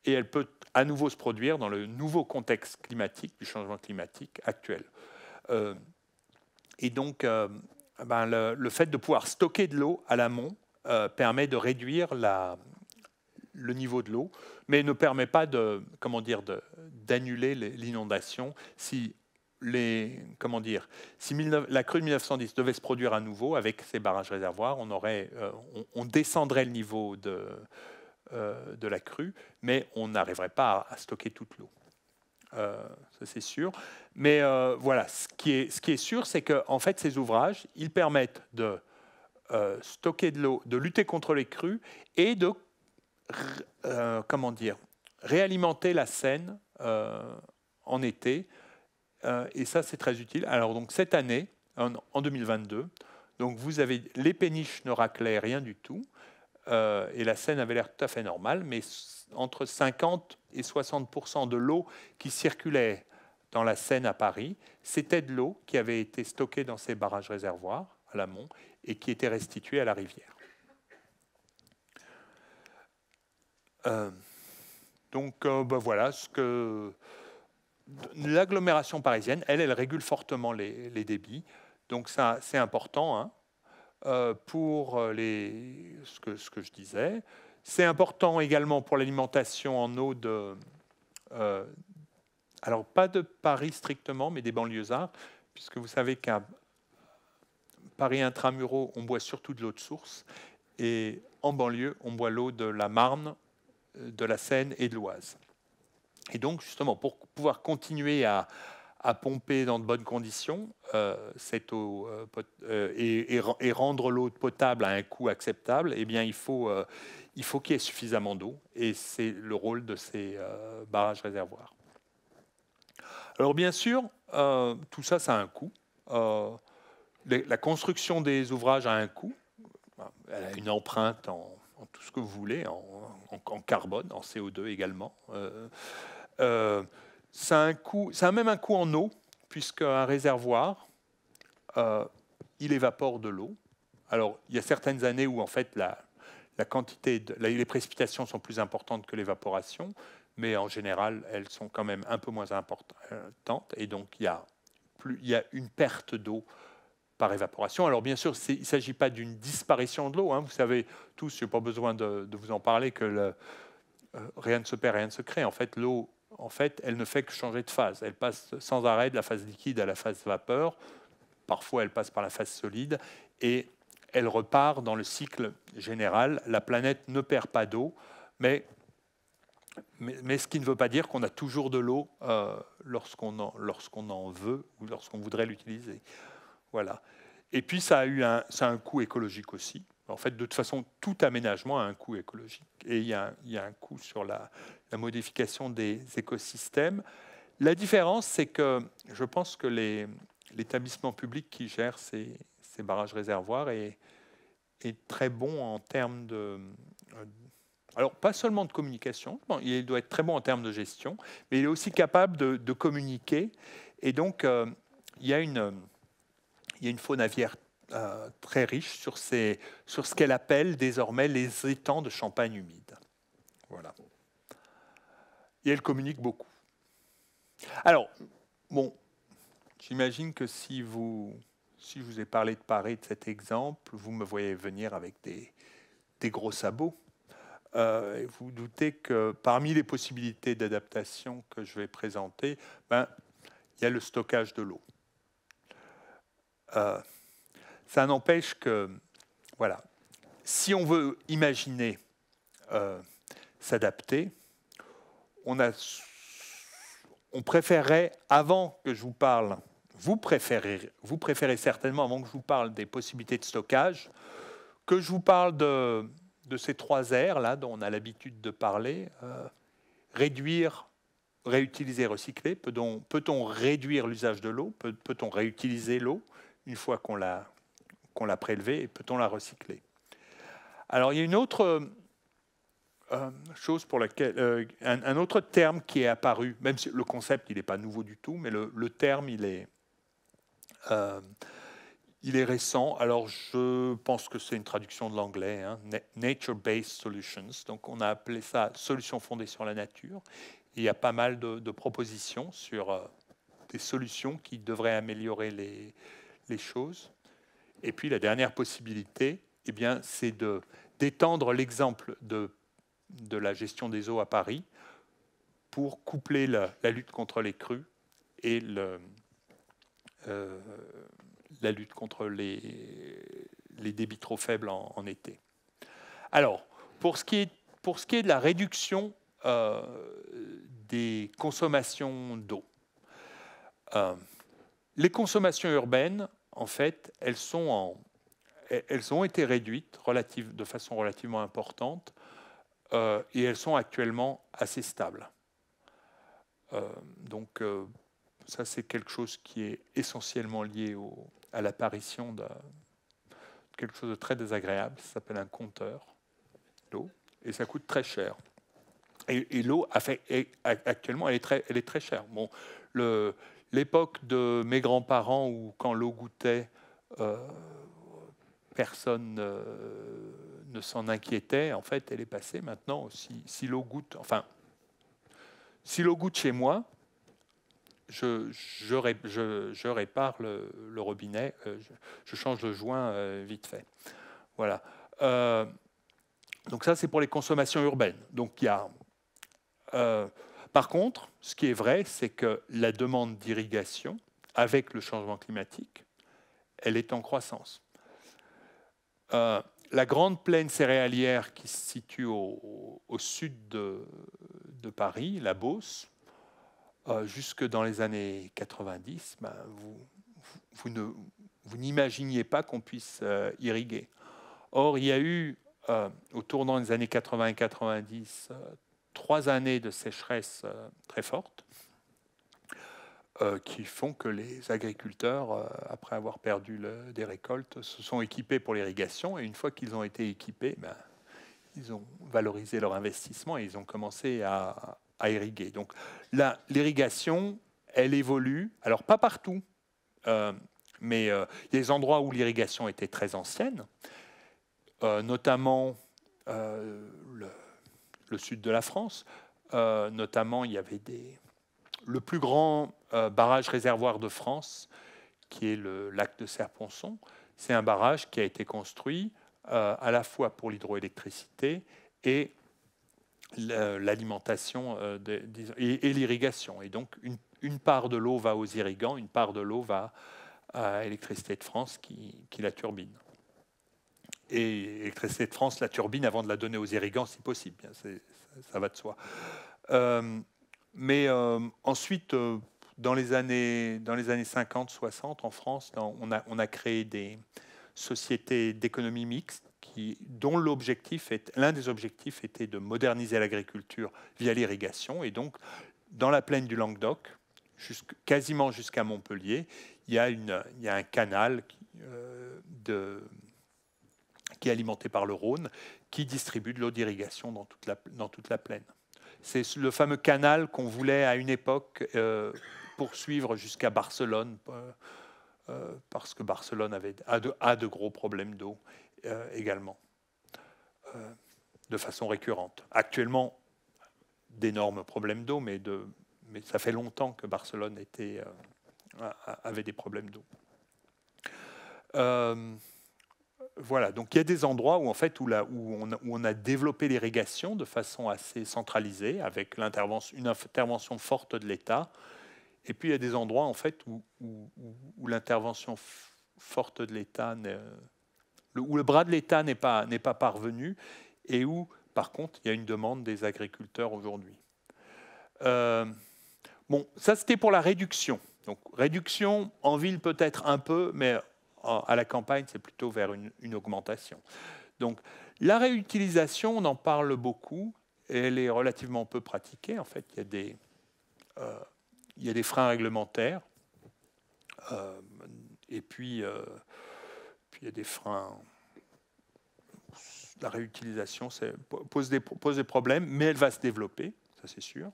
et elle peut à nouveau se produire dans le nouveau contexte climatique du changement climatique actuel. Euh, et donc, euh, ben, le, fait de pouvoir stocker de l'eau à l'amont euh, permet de réduire la, le niveau de l'eau, mais ne permet pas de, comment dire, d'annuler l'inondation si les, comment dire, si la crue de 1910 devait se produire à nouveau avec ces barrages réservoirs, on, aurait, on, descendrait le niveau de, euh, de la crue, mais on n'arriverait pas à, stocker toute l'eau. Euh, ça c'est sûr. Mais euh, voilà, ce qui est, sûr, c'est que en fait, ces ouvrages, ils permettent de stocker de l'eau, de lutter contre les crues et de comment dire, réalimenter la Seine en été. et ça, c'est très utile. Alors, donc, cette année, en, 2022, donc, vous avez les péniches ne raclaient rien du tout. Euh, et la Seine avait l'air tout à fait normale, mais entre 50 et 60 de l'eau qui circulait dans la Seine à Paris, c'était de l'eau qui avait été stockée dans ces barrages réservoirs à l'amont et qui était restituée à la rivière. Euh, donc euh, bah, voilà ce que l'agglomération parisienne, elle, elle régule fortement les, débits. Donc ça, c'est important. Hein. Euh, pour euh, les, ce, que, ce que je disais. C'est important également pour l'alimentation en eau de, euh, alors pas de Paris strictement, mais des banlieusards, puisque vous savez qu'à Paris intramuraux, on boit surtout de l'eau de source, et en banlieue, on boit l'eau de la Marne, de la Seine et de l'Oise. Et donc, justement, pour pouvoir continuer à, à pomper dans de bonnes conditions euh, cette eau euh, euh, et, rendre l'eau potable à un coût acceptable, eh bien, il faut il faut qu'il y ait suffisamment d'eau, et c'est le rôle de ces barrages réservoirs. Alors bien sûr, tout ça, ça a un coût. la construction des ouvrages a un coût. Elle a une empreinte en, tout ce que vous voulez, en, en carbone, en CO2 également. Ça a, un ça même un coût en eau, puisqu'un réservoir, euh, il évapore de l'eau. Alors, il y a certaines années où, en fait, la, la quantité de, les précipitations sont plus importantes que l'évaporation, mais en général, elles sont quand même un peu moins importantes. Et donc, il y a, plus, il y a une perte d'eau par évaporation. Alors bien sûr, il ne s'agit pas d'une disparition de l'eau. Hein. Vous savez tous, je n'ai pas besoin de, vous en parler, que le, euh, rien ne se perd, rien ne se crée. En fait, l'eau en fait, elle ne fait que changer de phase. Elle passe sans arrêt de la phase liquide à la phase vapeur. Parfois, elle passe par la phase solide et elle repart dans le cycle général. La planète ne perd pas d'eau, mais, mais, ce qui ne veut pas dire qu'on a toujours de l'eau euh, lorsqu'on en, veut ou lorsqu'on voudrait l'utiliser. Voilà. Et puis, ça a eu ça a un coût écologique aussi. En fait, de toute façon, tout aménagement a un coût écologique et il y a, un coût sur la, modification des écosystèmes. La différence, c'est que je pense que l'établissement public qui gère ces, barrages réservoirs est, très bon en termes de... Euh, alors, pas seulement de communication, il doit être très bon en termes de gestion, mais il est aussi capable de, communiquer. Et donc, euh, il, y a une, il y a une faune aviaire euh, très riche sur, sur ce qu'elle appelle désormais les étangs de champagne humide. Voilà. Et elle communique beaucoup. Alors, bon, j'imagine que si vous, si je vous ai parlé de Paris, de cet exemple, vous me voyez venir avec des, des gros sabots. Euh, et vous doutez que parmi les possibilités d'adaptation que je vais présenter, ben, il y a le stockage de l'eau. Euh, ça n'empêche que, voilà, si on veut imaginer euh, s'adapter, on, préférerait, avant que je vous parle, vous préférez, vous préférez certainement, avant que je vous parle des possibilités de stockage, que je vous parle de, ces trois R là dont on a l'habitude de parler, euh, réduire, réutiliser, recycler. Peut-on réduire l'usage de l'eau Peut-on réutiliser l'eau une fois qu'on l'a qu'on l'a prélevée et peut-on la recycler Alors il y a une autre euh, euh, chose pour laquelle euh, un, autre terme qui est apparu, même si le concept il n'est pas nouveau du tout, mais le, terme il est il est récent. Alors je pense que c'est une traduction de l'anglais, hein, nature-based solutions. Donc on a appelé ça solutions fondées sur la nature. il y a pas mal de, propositions sur des solutions qui devraient améliorer les choses. Et puis la dernière possibilité, eh bien, c'est de, d'étendre l'exemple de, de la gestion des eaux à Paris pour coupler la, lutte contre les crues et euh, la lutte contre les, débits trop faibles en, été. Alors, pour ce qui est, pour ce qui est de la réduction euh, des consommations d'eau, euh, les consommations urbaines en fait, elles, sont en, elles ont été réduites relative, de façon relativement importante euh, et elles sont actuellement assez stables. Euh, donc, euh, ça, c'est quelque chose qui est essentiellement lié à l'apparition de quelque chose de très désagréable. Ça s'appelle un compteur d'eau et ça coûte très cher. Et, et l'eau, actuellement, elle est très, elle est très chère. Bon, le, L'époque de mes grands-parents, où quand l'eau goûtait, euh, personne euh, ne s'en inquiétait, en fait, elle est passée maintenant. Si, si l'eau goûte, enfin, si l'eau goûte chez moi, je, répare le, robinet, euh, je, change le joint vite fait. Voilà. donc ça, c'est pour les consommations urbaines. Donc il y a par contre, ce qui est vrai, c'est que la demande d'irrigation, avec le changement climatique, elle est en croissance. Euh, la grande plaine céréalière qui se situe au, sud de, Paris, la Beauce, euh, jusque dans les années 90, ben, vous, n'imaginiez pas qu'on puisse euh, irriguer. Or, il y a eu, au tournant des années 80 et 90, trois années de sécheresse euh, très forte euh, qui font que les agriculteurs, euh, après avoir perdu des récoltes, se sont équipés pour l'irrigation. Et une fois qu'ils ont été équipés, ben, ils ont valorisé leur investissement et ils ont commencé à, irriguer. Donc l'irrigation, elle évolue. Alors pas partout, mais des endroits où l'irrigation était très ancienne, notamment le le sud de la France. Euh, notamment, il y avait des... le plus grand euh, barrage réservoir de France, qui est le lac de Serponçon. C'est un barrage qui a été construit euh, à la fois pour l'hydroélectricité et l'alimentation et, et l'irrigation. Et donc, une, part de l'eau va aux irrigants, une part de l'eau va à Électricité de France qui, qui la turbine et Électricité de France la turbine avant de la donner aux irrigants si possible. Ça va de soi. Euh, mais euh, ensuite, euh, dans, les années, dans les années 50, 60, en France, on a, on a créé des sociétés d'économie mixte qui, dont l'objectif est l'un des objectifs était de moderniser l'agriculture via l'irrigation. Et donc, dans la plaine du Languedoc, quasiment jusqu'à Montpellier, il y, a une, il un canal de qui est alimenté par le Rhône, qui distribue de l'eau d'irrigation dans, toute la, dans toute la plaine. C'est le fameux canal qu'on voulait à une époque euh, poursuivre jusqu'à Barcelone, euh, euh, parce que Barcelone avait, a, de, gros problèmes d'eau également, de façon récurrente. Actuellement, d'énormes problèmes d'eau, mais, de, mais ça fait longtemps que Barcelone était, avait des problèmes d'eau. Voilà, donc il y a des endroits où en fait où, on, a développé l'irrigation de façon assez centralisée, avec une intervention forte de l'État. Et puis il y a des endroits en fait où, l'intervention forte de l'État, où le bras de l'État n'est pas, pas parvenu, et où par contre il y a une demande des agriculteurs aujourd'hui. Euh, bon, ça c'était pour la réduction. Donc réduction en ville peut-être un peu, mais à la campagne, c'est plutôt vers une, augmentation. Donc la réutilisation, on en parle beaucoup, elle est relativement peu pratiquée. En fait, il y a des, euh, il des freins réglementaires, euh, et puis, euh, puis il y a des freins. La réutilisation pose des, pose des problèmes, mais elle va se développer, ça c'est sûr.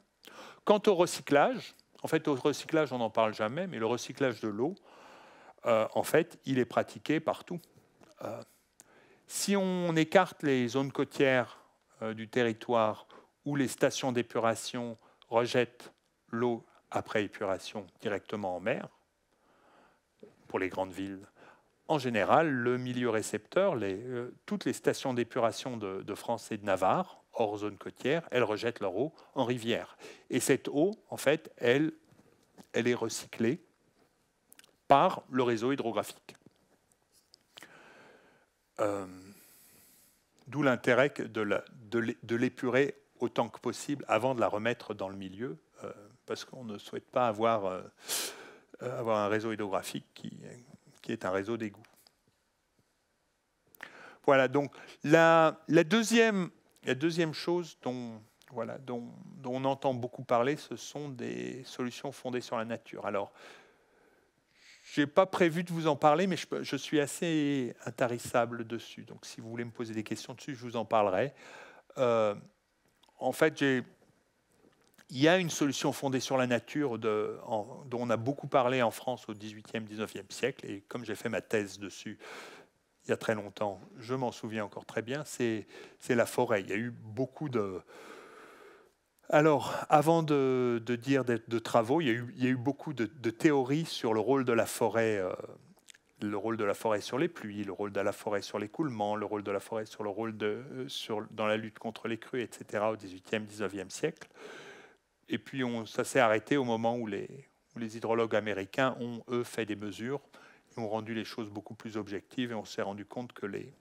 Quant au recyclage, en fait, au recyclage, on n'en parle jamais, mais le recyclage de l'eau, euh, en fait, il est pratiqué partout. Euh, si on écarte les zones côtières euh, du territoire où les stations d'épuration rejettent l'eau après épuration directement en mer, pour les grandes villes, en général, le milieu récepteur, toutes les stations d'épuration de, de France et de Navarre, hors zone côtière, elles rejettent leur eau en rivière. Et cette eau, en fait, elle, elle est recyclée par le réseau hydrographique. Euh, d'où l'intérêt de l'épurer autant que possible avant de la remettre dans le milieu, euh, parce qu'on ne souhaite pas avoir, euh, un réseau hydrographique qui, est un réseau d'égouts. Voilà, donc la, deuxième, chose dont, dont on entend beaucoup parler, ce sont des solutions fondées sur la nature. Alors, je n'ai pas prévu de vous en parler, mais je, suis assez intarissable dessus. Donc, si vous voulez me poser des questions dessus, je vous en parlerai. Euh, en fait, il y a une solution fondée sur la nature de, dont on a beaucoup parlé en France au 18e, 19e siècle. Et comme j'ai fait ma thèse dessus il y a très longtemps, je m'en souviens encore très bien, c'est la forêt. Il y a eu beaucoup de, alors, avant de, dire de, travaux, il y a eu, beaucoup de, théories sur le rôle de la forêt. Euh, le rôle de la forêt sur les pluies, le rôle de la forêt sur l'écoulement, le rôle de la forêt sur le rôle euh, dans la lutte contre les crues, etc., au XVIIIe, XIXe siècle. Et puis ça s'est arrêté au moment où les, hydrologues américains ont, eux, fait des mesures, ont rendu les choses beaucoup plus objectives, et on s'est rendu compte que les,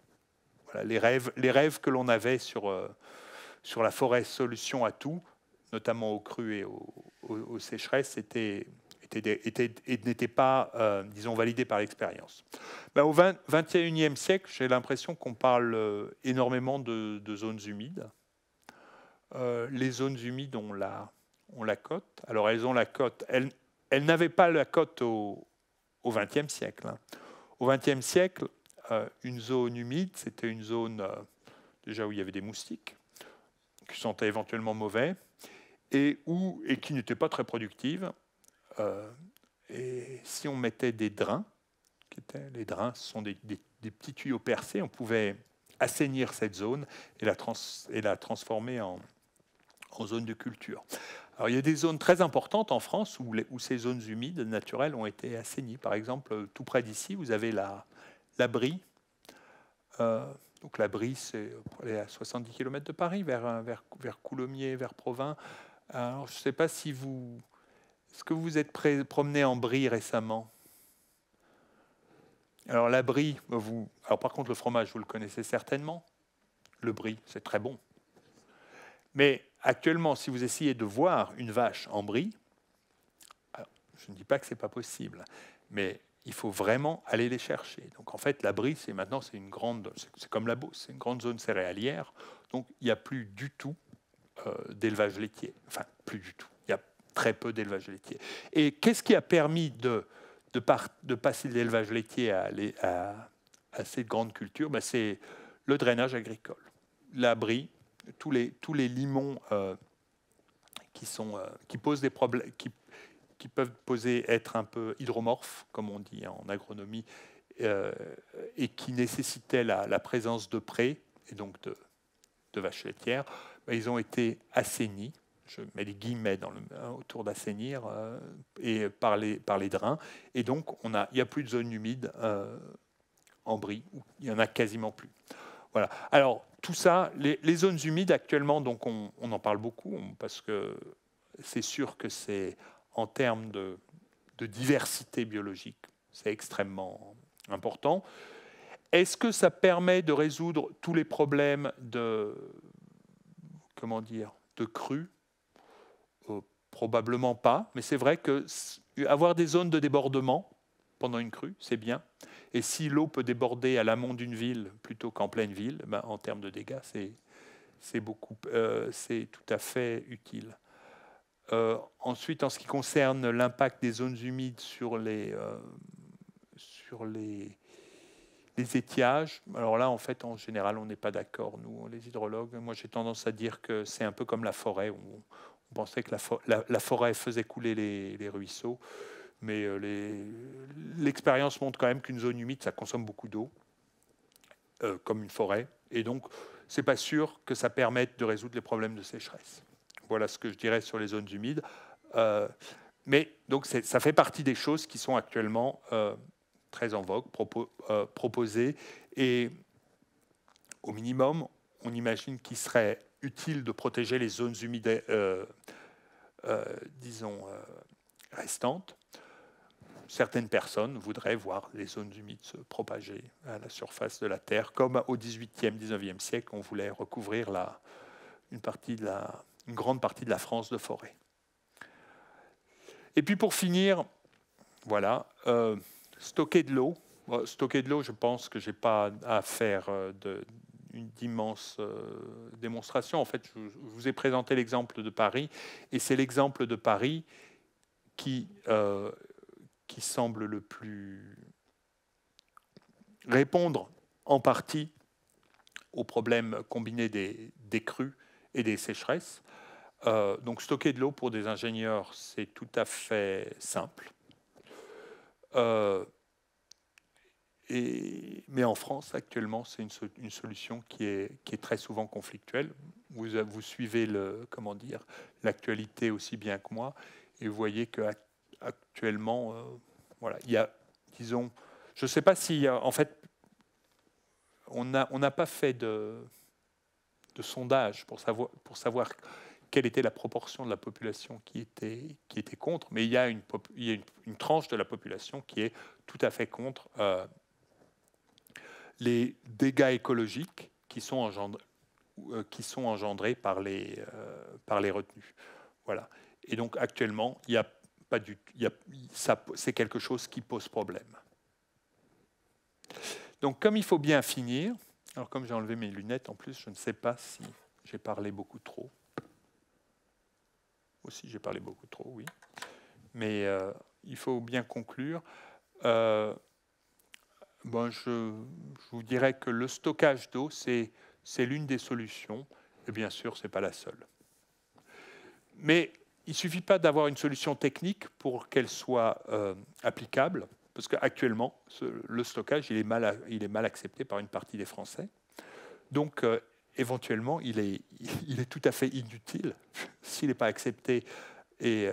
voilà, les, rêves, que l'on avait euh, sur la forêt solution à tout, notamment aux crues et aux, sécheresses, n'étaient n'était pas, euh, disons, validé par l'expérience. Ben, au XXIe 21e siècle, j'ai l'impression qu'on parle euh, énormément de, zones humides. Euh, les zones humides ont la, la cote. Alors, elles ont la cote. Elles, n'avaient pas la cote au XXe siècle. Hein. Au XXe siècle, euh, une zone humide, c'était une zone déjà où il y avait des moustiques qui sentaient éventuellement mauvais, et, et qui n'étaient pas très productives. Euh, et si on mettait des drains, qui étaient, les drains sont des, petits tuyaux percés, on pouvait assainir cette zone et la, trans, et la transformer en, en zone de culture. Alors, il y a des zones très importantes en France où, où, ces zones humides naturelles ont été assainies. Par exemple, tout près d'ici, vous avez la, la Brie. Euh, donc la Brie, c'est à 70 km de Paris, vers, vers, vers Coulommiers, vers Provins. Alors, je ne sais pas si vous... Est-ce que vous êtes promené en brie récemment Alors, l'abri, vous... Alors, par contre, le fromage, vous le connaissez certainement. Le brie, c'est très bon. Mais actuellement, si vous essayez de voir une vache en brie, je ne dis pas que ce n'est pas possible, mais il faut vraiment aller les chercher. Donc en fait, la Brie, c'est maintenant c'est une grande, c'est comme la Beauce, c'est une grande zone céréalière. Donc il n'y a plus du tout euh, d'élevage laitier. Enfin, plus du tout. Il y a très peu d'élevage laitier. Et qu'est-ce qui a permis de, passer de l'élevage laitier à, à, à, cette grande culture ben, C'est le drainage agricole. L'abri, tous les, tous les limons euh, euh, qui, posent des problèmes, qui, peuvent poser, être un peu hydromorphes, comme on dit en agronomie, et qui nécessitaient la, présence de prés, et donc de vaches laitières, ben, ils ont été assainis, je mets les guillemets hein, autour d'assainir, euh, et par les, drains. Et donc, il n'y a plus de zones humides euh, en brie, il n'y en a quasiment plus. Voilà. Alors, tout ça, les, zones humides actuellement, donc on, en parle beaucoup, parce que c'est sûr que c'est en termes de, de diversité biologique, c'est extrêmement important. Est-ce que ça permet de résoudre tous les problèmes de, comment dire, de crues euh, Probablement pas, mais c'est vrai que avoir des zones de débordement pendant une crue, c'est bien. Et si l'eau peut déborder à l'amont d'une ville plutôt qu'en pleine ville, ben, en termes de dégâts, c'est euh, tout à fait utile. Euh, ensuite, en ce qui concerne l'impact des zones humides sur les, sur les les étiages, alors là, en fait, en général, on n'est pas d'accord, nous, les hydrologues. Moi, j'ai tendance à dire que c'est un peu comme la forêt. On, on pensait que la, la, forêt faisait couler les, ruisseaux, mais euh, l'expérience montre quand même qu'une zone humide, ça consomme beaucoup d'eau, euh, comme une forêt. Et donc, c'est pas sûr que ça permette de résoudre les problèmes de sécheresse. Voilà ce que je dirais sur les zones humides. Euh, mais donc, ça fait partie des choses qui sont actuellement très en vogue, euh, proposé. Et au minimum, on imagine qu'il serait utile de protéger les zones humides, euh, euh, disons, restantes. Certaines personnes voudraient voir les zones humides se propager à la surface de la Terre, comme au XVIIIe, XIXe siècle, on voulait recouvrir la, une, partie de la, grande partie de la France de forêt. Et puis pour finir, voilà, Stocker de l'eau. Stocker de l'eau, je pense que je n'ai pas à faire euh, de, une euh, démonstration. En fait, je, vous ai présenté l'exemple de Paris, et c'est l'exemple de Paris qui, euh, qui semble le plus répondre en partie au problème combiné des, crues et des sécheresses. donc stocker de l'eau pour des ingénieurs, c'est tout à fait simple. Euh, et, mais en France, actuellement, c'est une, solution qui est, qui est, très souvent conflictuelle. Vous, vous suivez comment dire, l'actualité aussi bien que moi, et vous voyez qu'actuellement, euh, voilà, il y a, disons, je ne sais pas si, en fait, on n'a on pas fait de, de sondage pour savoir, pour savoir quelle était la proportion de la population qui était, qui était contre, mais il y a, une, tranche de la population qui est tout à fait contre euh, les dégâts écologiques qui sont engendrés, euh, par, les, euh, par les retenues. Voilà. Et donc actuellement, il y a pas du, c'est quelque chose qui pose problème. Donc comme il faut bien finir, alors comme j'ai enlevé mes lunettes, en plus, je ne sais pas si j'ai parlé beaucoup trop. Aussi, j'ai parlé beaucoup trop, oui. Mais euh, il faut bien conclure. Euh, bon, je, vous dirais que le stockage d'eau, c'est l'une des solutions. Et bien sûr, ce n'est pas la seule. Mais il ne suffit pas d'avoir une solution technique pour qu'elle soit euh, applicable, parce qu'actuellement, le stockage, il est, mal, il est mal accepté par une partie des Français. Donc, éventuellement, il est, il est tout à fait inutile s'il n'est pas accepté et,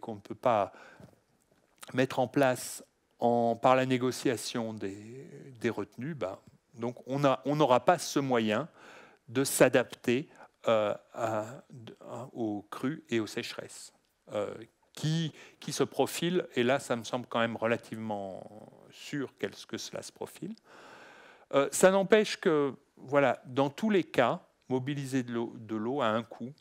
qu'on ne peut pas mettre en place en, par la négociation des, des retenues, ben, donc on n'aura on pas ce moyen de s'adapter euh, aux crues et aux sécheresses euh, qui, qui se profilent, et là ça me semble quand même relativement sûr -ce que cela se profile. Euh, ça n'empêche que voilà, dans tous les cas, mobiliser de l'eau a un coût.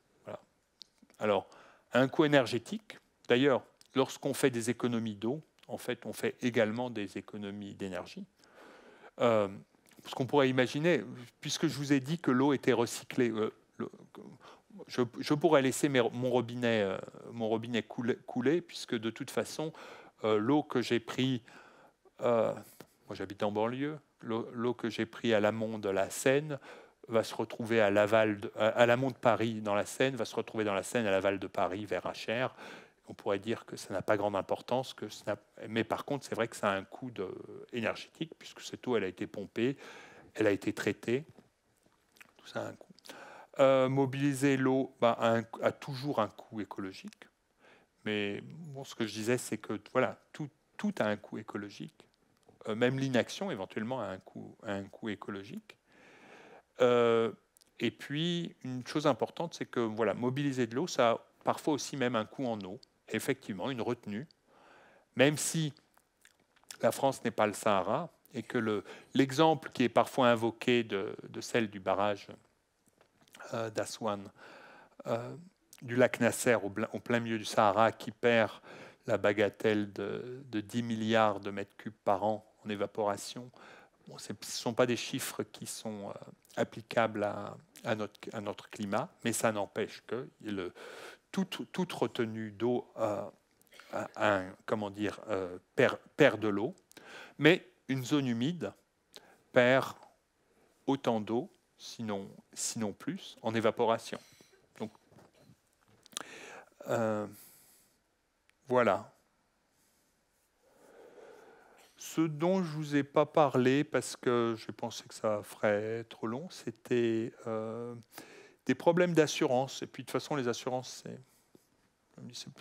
Alors, un coût énergétique. D'ailleurs, lorsqu'on fait des économies d'eau, en fait, on fait également des économies d'énergie. Euh, ce qu'on pourrait imaginer, puisque je vous ai dit que l'eau était recyclée, euh, je, pourrais laisser euh, mon robinet, couler, couler, puisque de toute façon, l'eau que j'ai prise, moi j'habite en banlieue, l'eau que j'ai pris à l'amont de la Seine va se retrouver à l'aval, de, à l'amont de Paris dans la Seine, va se retrouver dans la Seine à l'aval de Paris vers Acher. On pourrait dire que ça n'a pas grande importance, que mais par contre, c'est vrai que ça a un coût énergétique puisque cette eau, elle a été pompée, elle a été traitée. Tout ça un euh, mobiliser l'eau bah, a, toujours un coût écologique, mais bon, ce que je disais, c'est que voilà, tout a un coût écologique. Euh, même l'inaction éventuellement a un coût, un coût écologique. Euh, et puis, une chose importante, c'est que voilà, mobiliser de l'eau, ça a parfois aussi même un coût en eau, effectivement, une retenue, même si la France n'est pas le Sahara et que l'exemple qui est parfois invoqué de, celle du barrage euh, d'Aswan, du lac Nasser au, plein milieu du Sahara qui perd la bagatelle de 10 milliards de mètres cubes par an en évaporation. ce ne sont pas des chiffres qui sont euh, applicables à, notre, climat, mais ça n'empêche que toute, retenue d'eau euh, perd, de l'eau, mais une zone humide perd autant d'eau, sinon, sinon plus, en évaporation. Donc, euh, voilà. Ce dont je ne vous ai pas parlé, parce que je pensais que ça ferait trop long, c'était euh, des problèmes d'assurance. Et puis de toute façon, les assurances,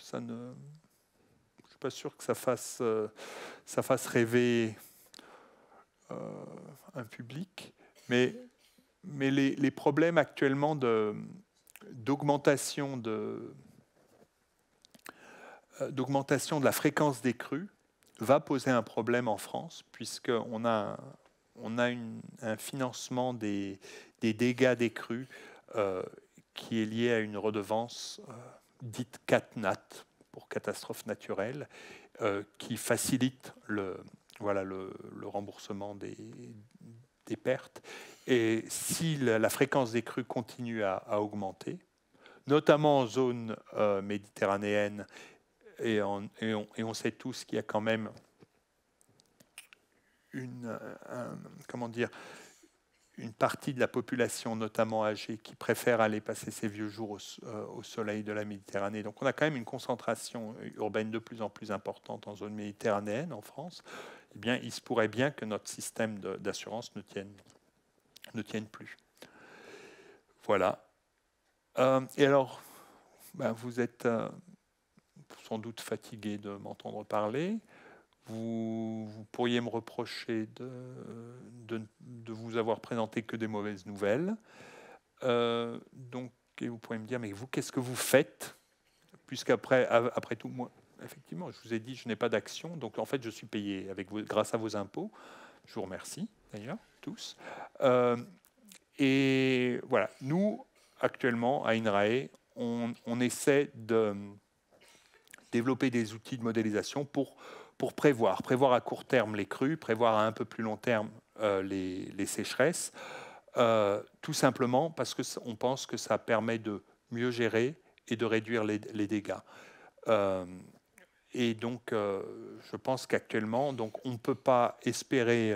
Ça ne... Je ne suis pas sûr que ça fasse, euh, ça fasse rêver euh, un public. Mais, mais les, les problèmes actuellement de, d'augmentation de d'augmentation de la fréquence des crues, va poser un problème en France, puisqu'on a, on a un financement des, des, dégâts des crues euh, qui est lié à une redevance euh, dite CatNat, pour catastrophe naturelle, euh, qui facilite le, voilà, le, remboursement des, pertes. Et si la, fréquence des crues continue à, à augmenter, notamment en zone méditerranéenne et on, sait tous qu'il y a quand même une, euh, comment dire, une partie de la population, notamment âgée, qui préfère aller passer ses vieux jours euh, au, soleil de la Méditerranée. Donc on a quand même une concentration urbaine de plus en plus importante en zone méditerranéenne en France. Eh bien, il se pourrait bien que notre système d'assurance ne tienne, ne tienne plus. Voilà. Euh, et alors, ben, vous êtes sans doute fatigué de m'entendre parler. Vous, pourriez me reprocher de, de, vous avoir présenté que des mauvaises nouvelles. Euh, donc, vous pourriez me dire, mais vous, qu'est-ce que vous faites Puisqu'après après tout, moi, effectivement, je vous ai dit, je n'ai pas d'action, donc en fait, je suis payé avec vous grâce à vos impôts. Je vous remercie, d'ailleurs, tous. Euh, et voilà, nous, actuellement, à INRAE, on essaie de développer des outils de modélisation pour, pour prévoir, prévoir à court terme les crues, prévoir à un peu plus long terme euh, les, sécheresses, euh, tout simplement parce qu'on pense que ça permet de mieux gérer et de réduire les, dégâts. Euh, et donc, je pense qu'actuellement, on ne peut pas espérer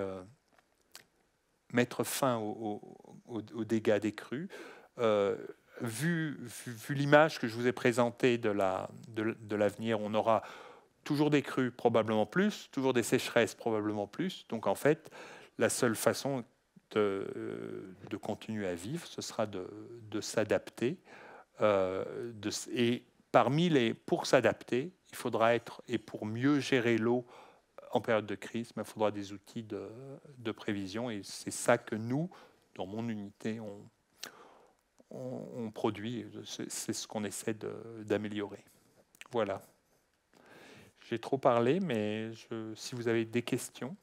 mettre fin aux, dégâts des crues vu, vu, l'image que je vous ai présentée de l'avenir, la, de, on aura toujours des crues, probablement plus, toujours des sécheresses, probablement plus. Donc en fait, la seule façon de, euh, continuer à vivre, ce sera de, s'adapter. Euh, et parmi les, pour s'adapter, il faudra être, et pour mieux gérer l'eau en période de crise, il faudra des outils de, de prévision. Et c'est ça que nous, dans mon unité, on, on, produit. C'est ce qu'on essaie d'améliorer. Voilà. J'ai trop parlé, mais si vous avez des questions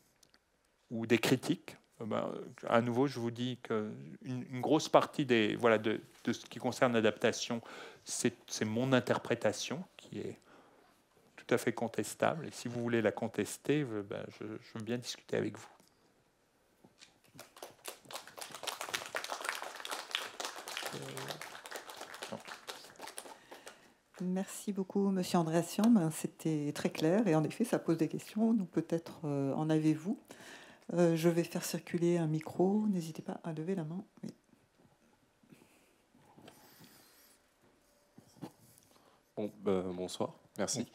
ou des critiques, euh, ben, à nouveau, je vous dis qu'une grosse partie des, voilà, de, ce qui concerne l'adaptation, c'est mon interprétation qui est tout à fait contestable. Et si vous voulez la contester, euh, ben, je veux bien discuter avec vous. Merci beaucoup, Monsieur André Ben, C'était très clair et en effet, ça pose des questions. Donc peut-être euh, en avez-vous. Euh, je vais faire circuler un micro. N'hésitez pas à lever la main. Ben, bonsoir, merci.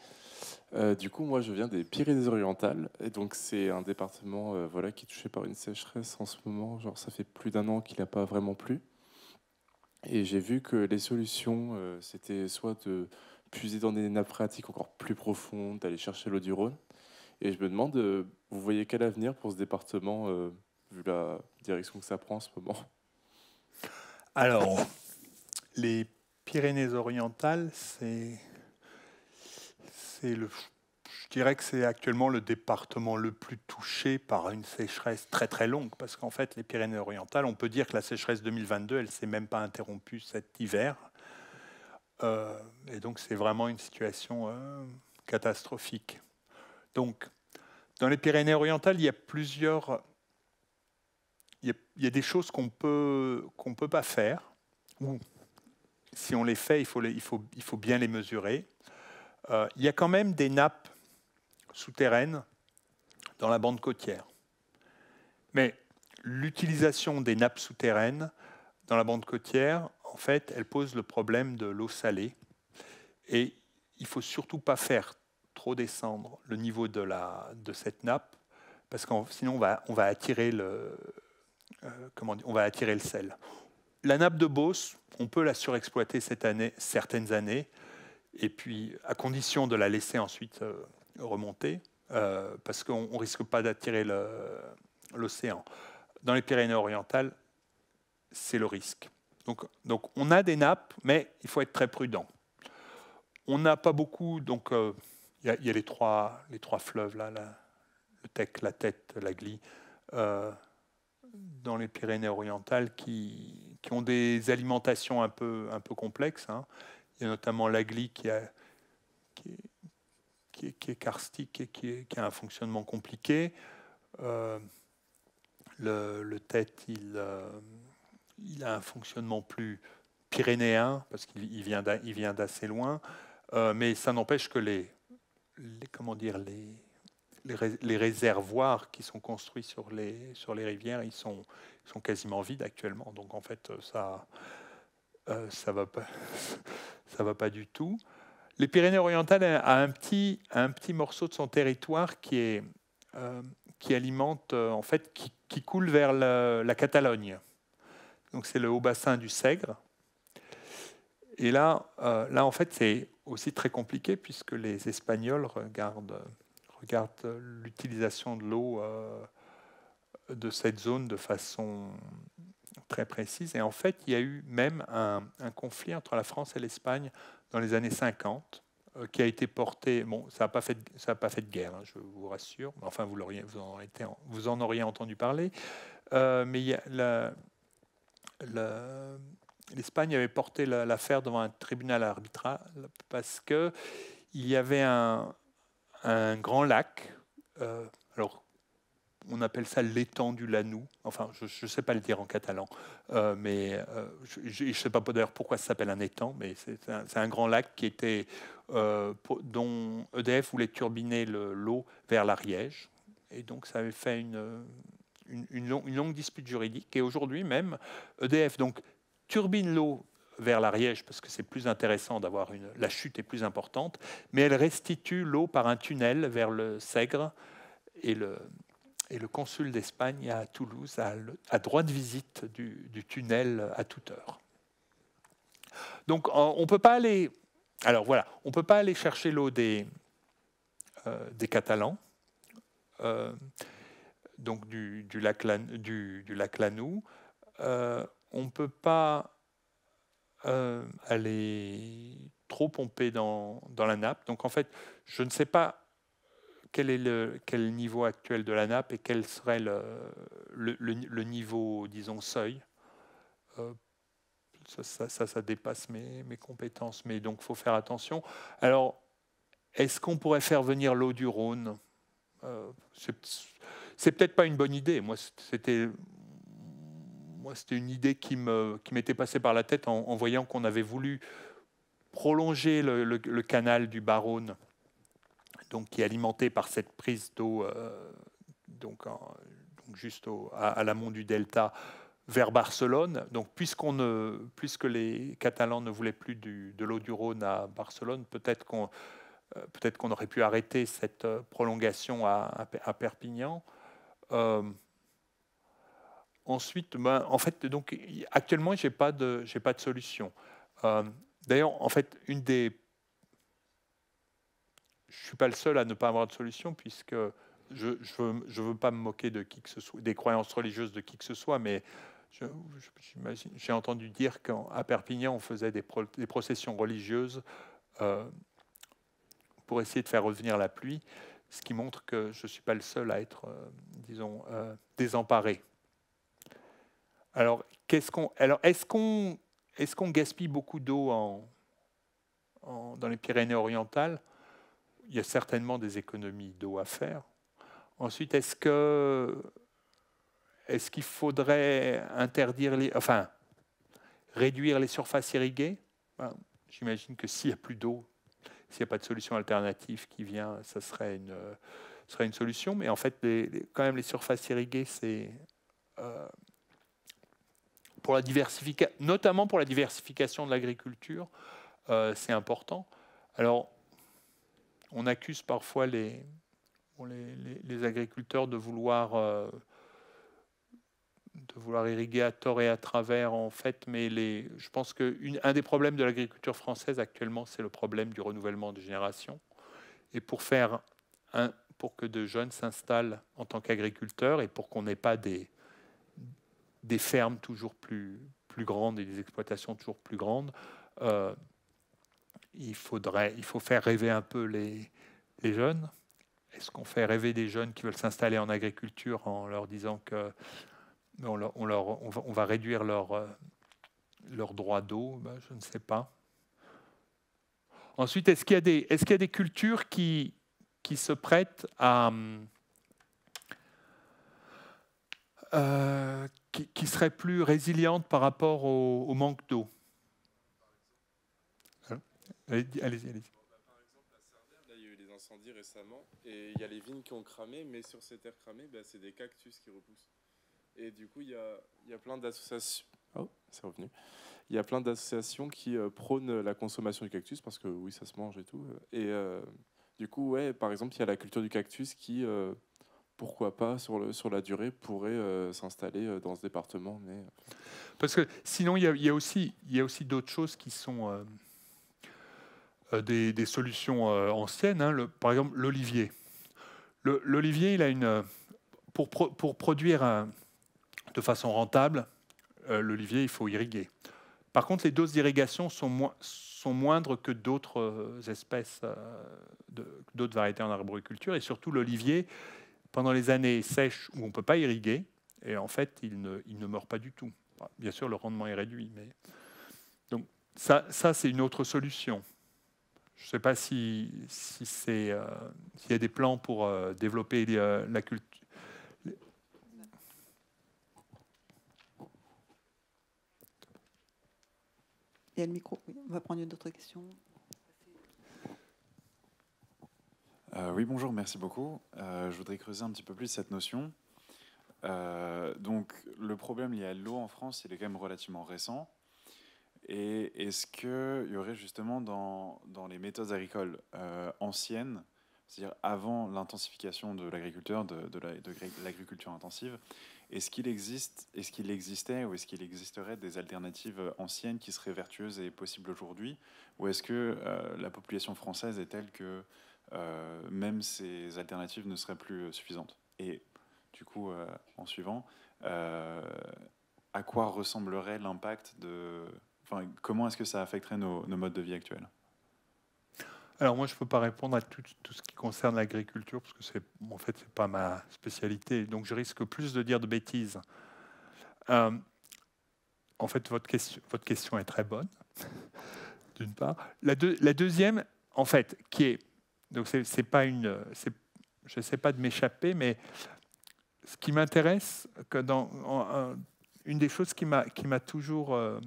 Euh, du coup, moi, je viens des Pyrénées-Orientales, et donc c'est un département, voilà, qui est touché par une sécheresse en ce moment. Genre, ça fait plus d'un an qu'il n'a pas vraiment plu. Et j'ai vu que les solutions, euh, c'était soit de puiser dans des nappes phréatiques encore plus profondes, d'aller chercher l'eau du Rhône. Et je me demande, euh, vous voyez quel avenir pour ce département, euh, vu la direction que ça prend en ce moment Alors, les Pyrénées-Orientales, c'est le je dirais que c'est actuellement le département le plus touché par une sécheresse très très longue, parce qu'en fait, les Pyrénées-Orientales, on peut dire que la sécheresse 2022, elle ne s'est même pas interrompue cet hiver. Euh, et donc, c'est vraiment une situation euh, catastrophique. Donc, dans les Pyrénées-Orientales, il y a plusieurs. Il y a, des choses qu'on peut, qu'on peut pas faire, ou si on les fait, il faut, il faut, il faut bien les mesurer. Euh, il y a quand même des nappes souterraines dans la bande côtière. Mais l'utilisation des nappes souterraines dans la bande côtière, en fait, elle pose le problème de l'eau salée. Et il faut surtout pas faire trop descendre le niveau de, la, de cette nappe, parce que sinon on va, on va attirer le, euh, comment on va attirer le sel. La nappe de Beauce, on peut la surexploiter cette année, certaines années, et puis à condition de la laisser ensuite euh, remonter, euh, parce qu'on ne risque pas d'attirer l'océan. Dans les Pyrénées-Orientales, c'est le risque. Donc, donc, on a des nappes, mais il faut être très prudent. On n'a pas beaucoup, donc euh, il y, a les trois, les trois fleuves, là, le Tech, la Tête, la Glie, euh, dans les Pyrénées-Orientales qui, qui, ont des alimentations un peu, un peu complexes. Hein. Il y a notamment la Glie qui, a, qui qui est, karstique et qui, a un fonctionnement compliqué. Euh, le, le tête, euh, il, a un fonctionnement plus pyrénéen parce qu'il vient il vient d'assez loin, euh, mais ça n'empêche que les, comment dire les réservoirs qui sont construits sur les, sur les rivières, ils sont, sont quasiment vides actuellement. Donc en fait, ça, ne ça va [LAUGHS] ça va pas du tout. Les Pyrénées-Orientales a un petit, un petit morceau de son territoire qui, est, euh, qui alimente, euh, en fait, qui, coule vers la, Catalogne. Donc c'est le haut bassin du Sègre. Et là, euh, là en fait, c'est aussi très compliqué puisque les Espagnols regardent, regardent l'utilisation de l'eau de cette zone de façon très précise. Et en fait, il y a eu même un conflit entre la France et l'Espagne dans les années 50, euh, qui a été porté. Bon, ça n'a pas fait, ça a pas fait de guerre, hein, je vous rassure. Mais enfin, vous, vous, en, auriez, entendu parler. Euh, mais l'Espagne avait porté l'affaire devant un tribunal arbitral parce que il y avait un, grand lac. Euh, alors on appelle ça l'étang du Lanou. Enfin, je ne sais pas le dire en catalan, euh, mais euh, je ne sais pas d'ailleurs pourquoi ça s'appelle un étang, mais c'est un, grand lac qui était euh, dont EDF voulait turbiner l'eau vers l'Ariège, et donc ça avait fait une, une, longue dispute juridique. Et aujourd'hui même, EDF donc turbine l'eau vers l'Ariège parce que c'est plus intéressant d'avoir une la chute est plus importante, mais elle restitue l'eau par un tunnel vers le Sègre et le et le consul d'Espagne à Toulouse a, droit de visite du, tunnel à toute heure. Donc on ne peut pas aller. Alors voilà, on peut pas aller chercher l'eau des, euh, des Catalans, euh, donc du, lac, du, euh, on ne peut pas aller trop pomper dans, dans la nappe. Donc en fait, je ne sais pas quel est le quel niveau actuel de la nappe et quel serait le, le, niveau, disons, seuil euh, ça, ça, ça, dépasse mes, mes, compétences, mais donc faut faire attention. Alors, est-ce qu'on pourrait faire venir l'eau du Rhône euh, C'est peut-être pas une bonne idée. Moi, c'était moi, c'était une idée qui qui m'était passée par la tête en, voyant qu'on avait voulu prolonger le, le, canal du Baronne donc, qui est alimenté par cette prise d'eau euh, donc, juste à, l'amont du delta vers Barcelone. Donc, puisqu'on ne, puisque les Catalans ne voulaient plus de l'eau du Rhône à Barcelone, peut-être qu'on euh, peut-être qu'on aurait pu arrêter cette euh, prolongation à, Perpignan. ensuite, ben, en fait, donc actuellement, j'ai pas de pas de solution. D'ailleurs, en fait, une des je ne suis pas le seul à ne pas avoir de solution, puisque je ne veux, pas me moquer de qui ce soit, des croyances religieuses de qui que ce soit, mais j'ai entendu dire qu'à Perpignan, on faisait des, processions religieuses euh, pour essayer de faire revenir la pluie, ce qui montre que je ne suis pas le seul à être, euh, disons, euh, désemparé. Alors, quest qu'on, est-ce qu'on, gaspille beaucoup d'eau dans les Pyrénées-Orientales il y a certainement des économies d'eau à faire. Ensuite, est-ce que est-ce qu'il faudrait interdire les, enfin réduire les surfaces irriguées ben, J'imagine que s'il n'y a plus d'eau, s'il n'y a pas de solution alternative qui vient, ça serait une, serait une solution. Mais en fait, les, quand même, les surfaces irriguées, c'est euh, pour la diversification, notamment pour la diversification de l'agriculture, euh, c'est important. Alors, on accuse parfois les, les, agriculteurs de vouloir, euh, de vouloir irriguer à tort et à travers, en fait, mais les, je pense qu'un des problèmes de l'agriculture française actuellement, c'est le problème du renouvellement des générations. Et pour faire pour que de jeunes s'installent en tant qu'agriculteurs et pour qu'on n'ait pas des, des fermes toujours plus, plus grandes et des exploitations toujours plus grandes, euh, il, faudrait, il faut faire rêver un peu les, les jeunes. Est-ce qu'on fait rêver des jeunes qui veulent s'installer en agriculture en leur disant que on, on, va, réduire leur, euh, leur droit d'eau ben, Je ne sais pas. Ensuite, est-ce qu'il y, a des, est-ce qu'il y a des cultures qui, qui se prêtent à... Euh, qui, seraient plus résilientes par rapport au manque d'eau Allez-y, allez-y. des incendies récemment et il y a les vignes qui ont cramé, mais sur ces terres cramées, bah, c'est des cactus qui repoussent. Et du coup, il y a, y a, plein d'associations. Oh, c'est revenu. Il y a plein d'associations qui euh, prônent la consommation du cactus parce que oui, ça se mange et tout. Euh, et euh, du coup, ouais, par exemple, il y a la culture du cactus qui, pourquoi pas, sur, le, sur la durée, pourrait s'installer dans ce département. Mais... Parce que sinon, il y a, aussi, y a aussi d'autres choses qui sont euh, des, solutions euh, anciennes. Hein, par exemple, l'olivier. L'olivier, il a une euh, pour, produire de façon rentable l'olivier, il faut irriguer. Par contre, les doses d'irrigation sont, moindres que d'autres espèces, d'autres variétés en arboriculture. Et surtout, l'olivier, pendant les années sèches où on ne peut pas irriguer, et en fait, il ne, meurt pas du tout. Bien sûr, le rendement est réduit, mais donc ça c'est une autre solution. Je ne sais pas si, si c'est, euh, s'il y a des plans pour euh, développer euh, la culture. Il y a le micro. on va prendre une autre question. oui, bonjour, merci beaucoup. je voudrais creuser un petit peu plus cette notion. donc, le problème lié à l'eau en France, il est quand même relativement récent. Et est-ce qu'il y aurait justement dans, dans les méthodes agricoles euh, anciennes, c'est-à-dire avant l'intensification de l'agriculteur, de, de l'agriculture intensive, est-ce qu'il existe, est-ce qu'il existait ou est-ce qu'il existerait des alternatives anciennes qui seraient vertueuses et possibles aujourd'hui, ou est-ce que euh, la population française est telle que euh, même ces alternatives ne seraient plus suffisantes Et du coup, en suivant, à quoi ressemblerait l'impact de comment est-ce que ça affecterait nos, modes de vie actuels alors moi, je ne peux pas répondre à tout, ce qui concerne l'agriculture, parce que c'est en fait, c'est pas ma spécialité. Donc je risque plus de dire de bêtises. Euh, en fait, votre question, votre question est très bonne, [LAUGHS] d'une part. La, deuxième, en fait, qui est... Donc c'est pas une... Je sais pas de m'échapper, mais ce qui m'intéresse, que dans une des choses qui m'a toujours... Euh,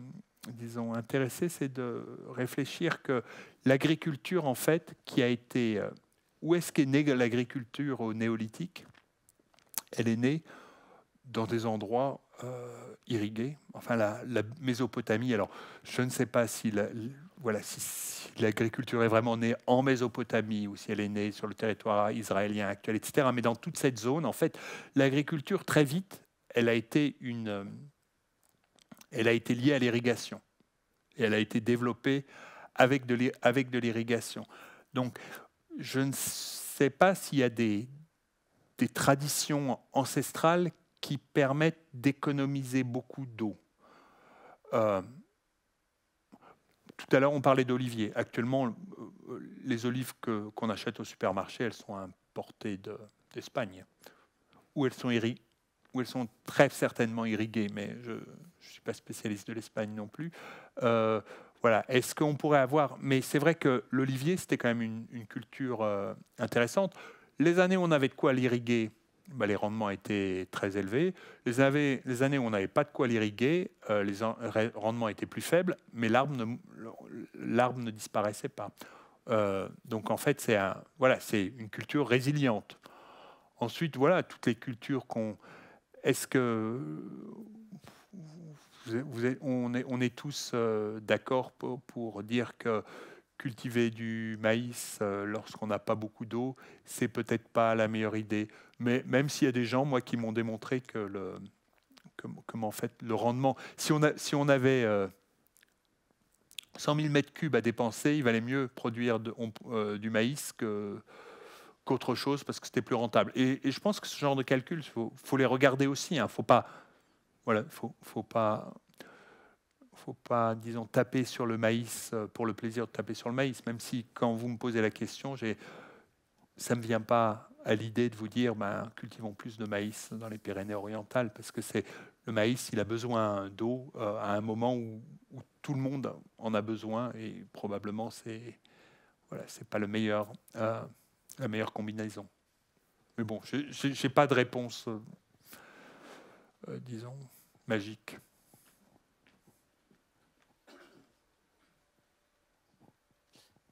disons, intéressé, c'est de réfléchir que l'agriculture, en fait, qui a été... Euh, où est-ce qu'est née l'agriculture au néolithique Elle est née dans des endroits euh, irrigués, enfin la, Mésopotamie. Alors, je ne sais pas si voilà, si, si l'agriculture est vraiment née en Mésopotamie ou si elle est née sur le territoire israélien actuel, etc. Mais dans toute cette zone, en fait, l'agriculture, très vite, elle a été une euh, elle a été liée à l'irrigation. Et elle a été développée avec de l'irrigation. Donc, je ne sais pas s'il y a des, traditions ancestrales qui permettent d'économiser beaucoup d'eau. Euh, tout à l'heure, on parlait d'oliviers. Actuellement, euh, les olives qu'on achète au supermarché, elles sont importées d'Espagne, où elles sont irriguées, où elles sont très certainement irriguées, mais je, je ne suis pas spécialiste de l'Espagne non plus. Euh, voilà, est-ce qu'on pourrait avoir... Mais c'est vrai que l'olivier, c'était quand même une, culture euh, intéressante. Les années où on avait de quoi l'irriguer, bah, les rendements étaient très élevés. Les, années, où on n'avait pas de quoi l'irriguer, euh, les rendements étaient plus faibles, mais l'arbre ne, disparaissait pas. donc en fait, c'est voilà, c'est une culture résiliente. Ensuite, voilà, toutes les cultures qu'on... Est-ce que on, est, tous euh, d'accord pour, dire que cultiver du maïs euh, lorsqu'on n'a pas beaucoup d'eau, c'est peut-être pas la meilleure idée. Mais même s'il y a des gens, moi, qui m'ont démontré que le, en fait le rendement, si on, avait 100 euh, 000 mètres cubes à dépenser, il valait mieux produire du maïs qu'autre chose parce que c'était plus rentable. Et, je pense que ce genre de calcul, il faut, les regarder aussi. Il hein. faut pas voilà, faut, faut pas, faut pas, disons, taper sur le maïs euh, pour le plaisir de taper sur le maïs. Même si, quand vous me posez la question, j'ai, ça me vient pas à l'idée de vous dire, ben, cultivons plus de maïs dans les Pyrénées-Orientales, parce que c'est le maïs, il a besoin d'eau euh, à un moment où, tout le monde en a besoin, et probablement c'est, voilà, c'est pas le meilleur, euh, la meilleure combinaison. Mais bon, j'ai n'ai pas de réponse euh, disons, magique.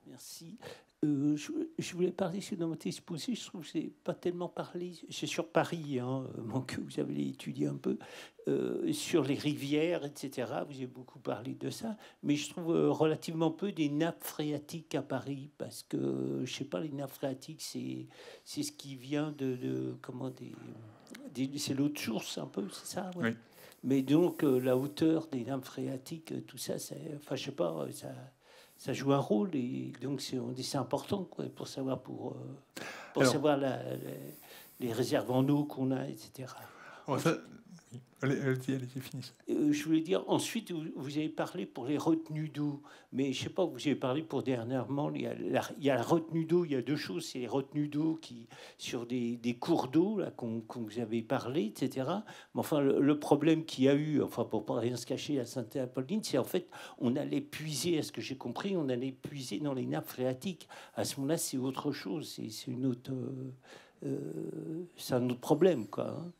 Merci. Euh, je, voulais parler sur notre exposé. Je trouve que c'est pas tellement parlé. C'est sur Paris, hein, que vous avez étudié un peu euh, sur les rivières, etc. Vous avez beaucoup parlé de ça, mais je trouve euh, relativement peu des nappes phréatiques à Paris parce que je sais pas, les nappes phréatiques, c'est c'est ce qui vient de, comment c'est l'eau de source un peu, c'est ça. Oui. Mais donc la hauteur des nappes phréatiques, tout ça, c'est enfin je sais pas ça ça joue un rôle et donc c'est, on dit c'est important quoi, pour savoir pour, euh, savoir les réserves en eau qu'on a, etc. Euh, je voulais dire, ensuite, vous, avez parlé pour les retenues d'eau, mais je sais pas, vous avez parlé pour dernièrement, il y a la, retenue d'eau, il y a deux choses, c'est les retenues d'eau qui, sur des, cours d'eau, là, qu'on vous avait parlé, etc. Mais enfin, le, problème qu'il y a eu, enfin, pour pas rien se cacher à Sainte-Apolline, c'est en fait, on allait puiser, à ce que j'ai compris, on allait puiser dans les nappes phréatiques. À ce moment-là, c'est autre chose, c'est une autre... Euh, euh, c'est un autre problème, quoi. Hein.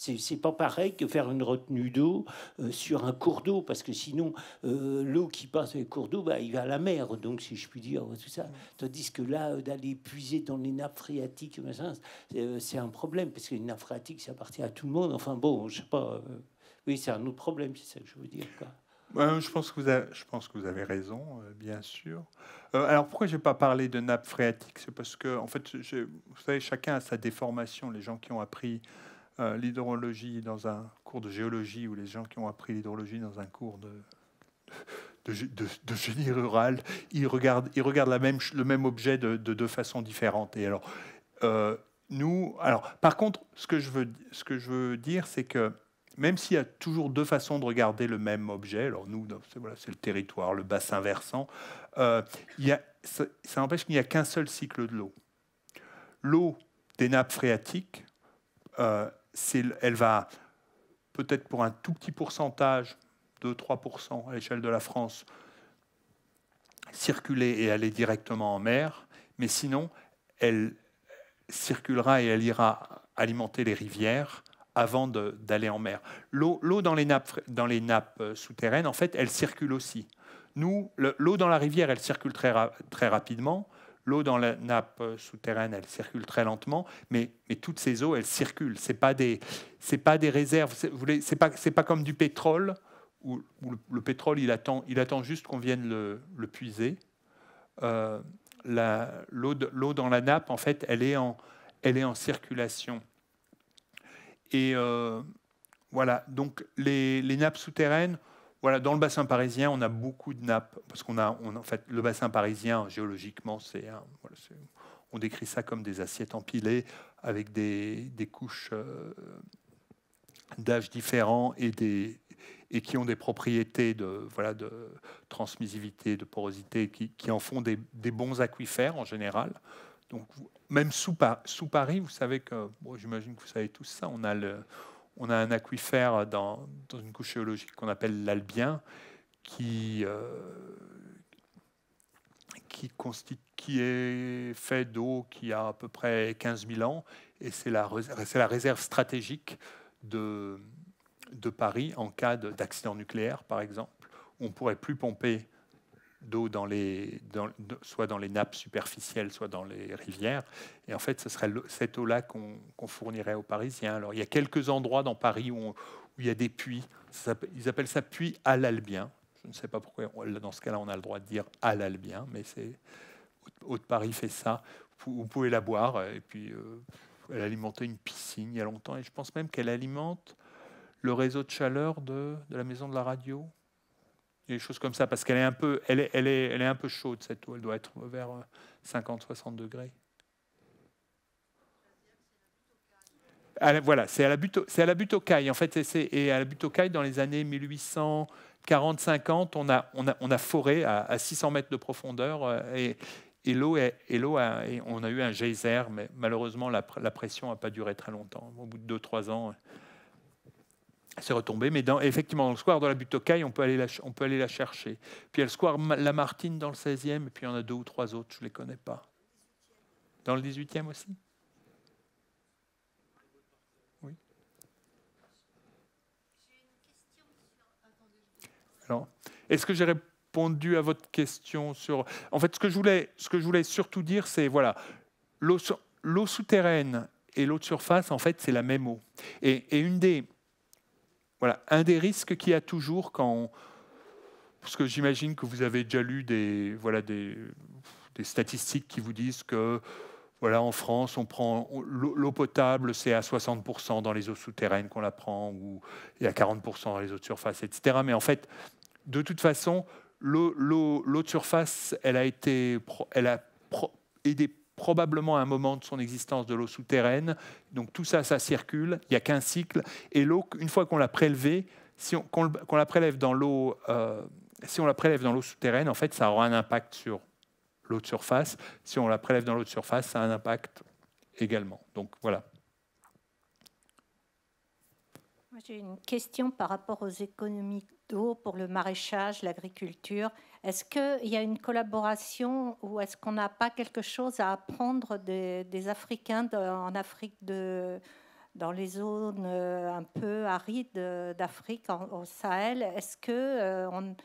C'est pas pareil que faire une retenue d'eau euh, sur un cours d'eau, parce que sinon, euh, l'eau qui passe les cours d'eau, bah, il va à la mer, donc si je puis dire, tout ça. Mm. Tandis que là, euh, d'aller puiser dans les nappes phréatiques, c'est un problème, parce que les nappes phréatiques, ça appartient à tout le monde. Enfin bon, je sais pas. oui, c'est un autre problème, c'est ça que je veux dire. Quoi. Ben, je, pense que vous avez, je pense que vous avez raison, bien sûr. alors pourquoi j'ai pas parlé de nappes phréatique C'est parce que, en fait, vous savez, chacun a sa déformation. Les gens qui ont appris euh, l'hydrologie dans un cours de géologie ou les gens qui ont appris l'hydrologie dans un cours de, de, génie rural, ils regardent, ils regardent la même, le même objet de, deux façons différentes. Et alors, euh, nous, alors, par contre, ce que je veux, ce que je veux dire, c'est que même s'il y a toujours deux façons de regarder le même objet, alors nous, c'est le territoire, le bassin versant, euh, il y a, ça, n'empêche empêche qu'il n'y a qu'un seul cycle de l'eau. L'eau des nappes phréatiques, elle va peut-être pour un tout petit pourcentage, 2-3% à l'échelle de la France, circuler et aller directement en mer, mais sinon, elle circulera et elle ira alimenter les rivières avant d'aller en mer. L'eau dans les nappes, euh, souterraines, en fait, elle circule aussi. Nous, l'eau dans la rivière, elle circule très rapidement. L'eau dans la nappe euh, souterraine, elle circule très lentement, mais, mais toutes ces eaux, elles circulent. C'est pas, des, pas des réserves, ce n'est pas, pas comme du pétrole, où, le, pétrole, il attend, il attend juste qu'on vienne le, puiser. Euh, l'eau dans la nappe, en fait, elle est en, circulation. Et euh, voilà, donc les nappes souterraines, voilà, dans le bassin parisien, on a beaucoup de nappes, parce qu'on a, en fait, le bassin parisien, géologiquement, c'est, on décrit ça comme des assiettes empilées avec des, couches euh, d'âge différents et des et qui ont des propriétés de voilà de transmissivité, de porosité, qui, en font des, bons aquifères en général. Donc même sous, sous Paris, vous savez que, j'imagine que vous savez tous ça, on a le on a un aquifère dans, une couche géologique qu'on appelle l'Albien, qui, euh, qui, constitue, est fait d'eau qui a à peu près 15 000 ans, et c'est la, réserve stratégique de, de Paris en cas d'accident nucléaire, par exemple. On ne pourrait plus pomper d'eau dans les, soit dans les nappes superficielles, soit dans les rivières. Et en fait, ce serait cette eau-là qu'on fournirait aux Parisiens. Alors, il y a quelques endroits dans Paris où, il y a des puits. ils appellent ça puits à l'Albien. Je ne sais pas pourquoi, dans ce cas-là, on a le droit de dire à l'Albien, mais c'est Haute Paris fait ça. Vous pouvez la boire, euh, et puis euh, elle alimentait une piscine il y a longtemps, et je pense même qu'elle alimente le réseau de chaleur de, de la maison de la radio des choses comme ça, parce qu'elle est un peu, elle elle est, elle est un peu chaude cette eau. Elle doit être vers 50-60 euh, degrés. voilà, c'est à la butte, En fait, c'est, et à la butte aux cailles, dans les années 1840-50, on a, on a, on a foré à, 600 mètres de profondeur euh, et, et l'eau, et on a eu un geyser, mais malheureusement, la, la pression n'a pas duré très longtemps. Au bout de 2-3 ans, c'est retombé, mais dans, effectivement, dans le square de la butte on, peut aller la, on peut aller la chercher. Puis il y a le square Lamartine dans le 16e, et puis il y en a deux ou trois autres, je ne les connais pas. Dans le 18e aussi Oui. Alors, est-ce que j'ai répondu à votre question sur. En fait, ce que je voulais, ce que je voulais surtout dire, c'est voilà, l'eau souterraine et l'eau de surface, en fait, c'est la même eau. et une des voilà, un des risques qu'il y a toujours quand Parce que j'imagine que vous avez déjà lu des, voilà, des, statistiques qui vous disent que voilà, en France, on prend l'eau potable, c'est à 60% dans les eaux souterraines qu'on la prend, ou il y a 40% dans les eaux de surface, etc. Mais en fait, de toute façon, l'eau de surface, elle a été, elle a aidé probablement à un moment de son existence de l'eau souterraine. Donc tout ça, ça circule, il n'y a qu'un cycle. Et l'eau, une fois qu'on l'a prélevée, si on, qu'on, la prélève dans l'eau, euh, si on la prélève dans l'eau souterraine, en fait, ça aura un impact sur l'eau de surface. Si on la prélève dans l'eau de surface, ça a un impact également. Donc voilà. J'ai une question par rapport aux économies pour le maraîchage, l'agriculture. Est-ce qu'il y a une collaboration ou est-ce qu'on n'a pas quelque chose à apprendre des, Africains en Afrique de, dans les zones euh, un peu arides euh, d'Afrique, au Sahel Est-ce que euh, on,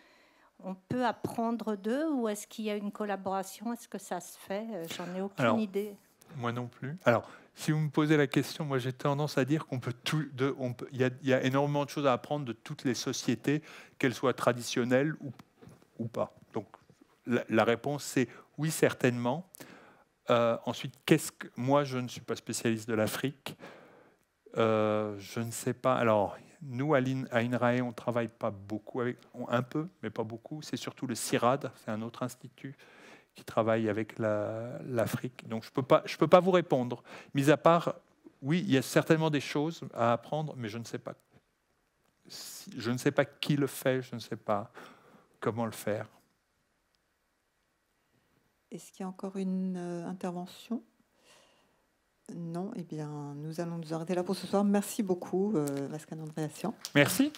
on, peut apprendre d'eux ou est-ce qu'il y a une collaboration Est-ce que ça se fait J'en ai aucune idée. Moi non plus. Alors, si vous me posez la question, moi j'ai tendance à dire qu'on peut il, y a, énormément de choses à apprendre de toutes les sociétés, qu'elles soient traditionnelles ou, ou pas. Donc la, réponse c'est oui certainement. Euh, ensuite, qu'est-ce que moi je ne suis pas spécialiste de l'Afrique. Euh, je ne sais pas. Alors nous à INRAE, on travaille pas beaucoup un peu, mais pas beaucoup. C'est surtout le CIRAD, c'est un autre institut qui travaille avec l'Afrique. Donc je ne peux, pas, je peux pas vous répondre. Mis à part, oui, il y a certainement des choses à apprendre, mais je ne sais pas. Je ne sais pas qui le fait, je ne sais pas comment le faire. Est-ce qu'il y a encore une euh, intervention Non, eh bien, nous allons nous arrêter là pour ce soir. Merci beaucoup, Vascan euh, Andréassian. Merci.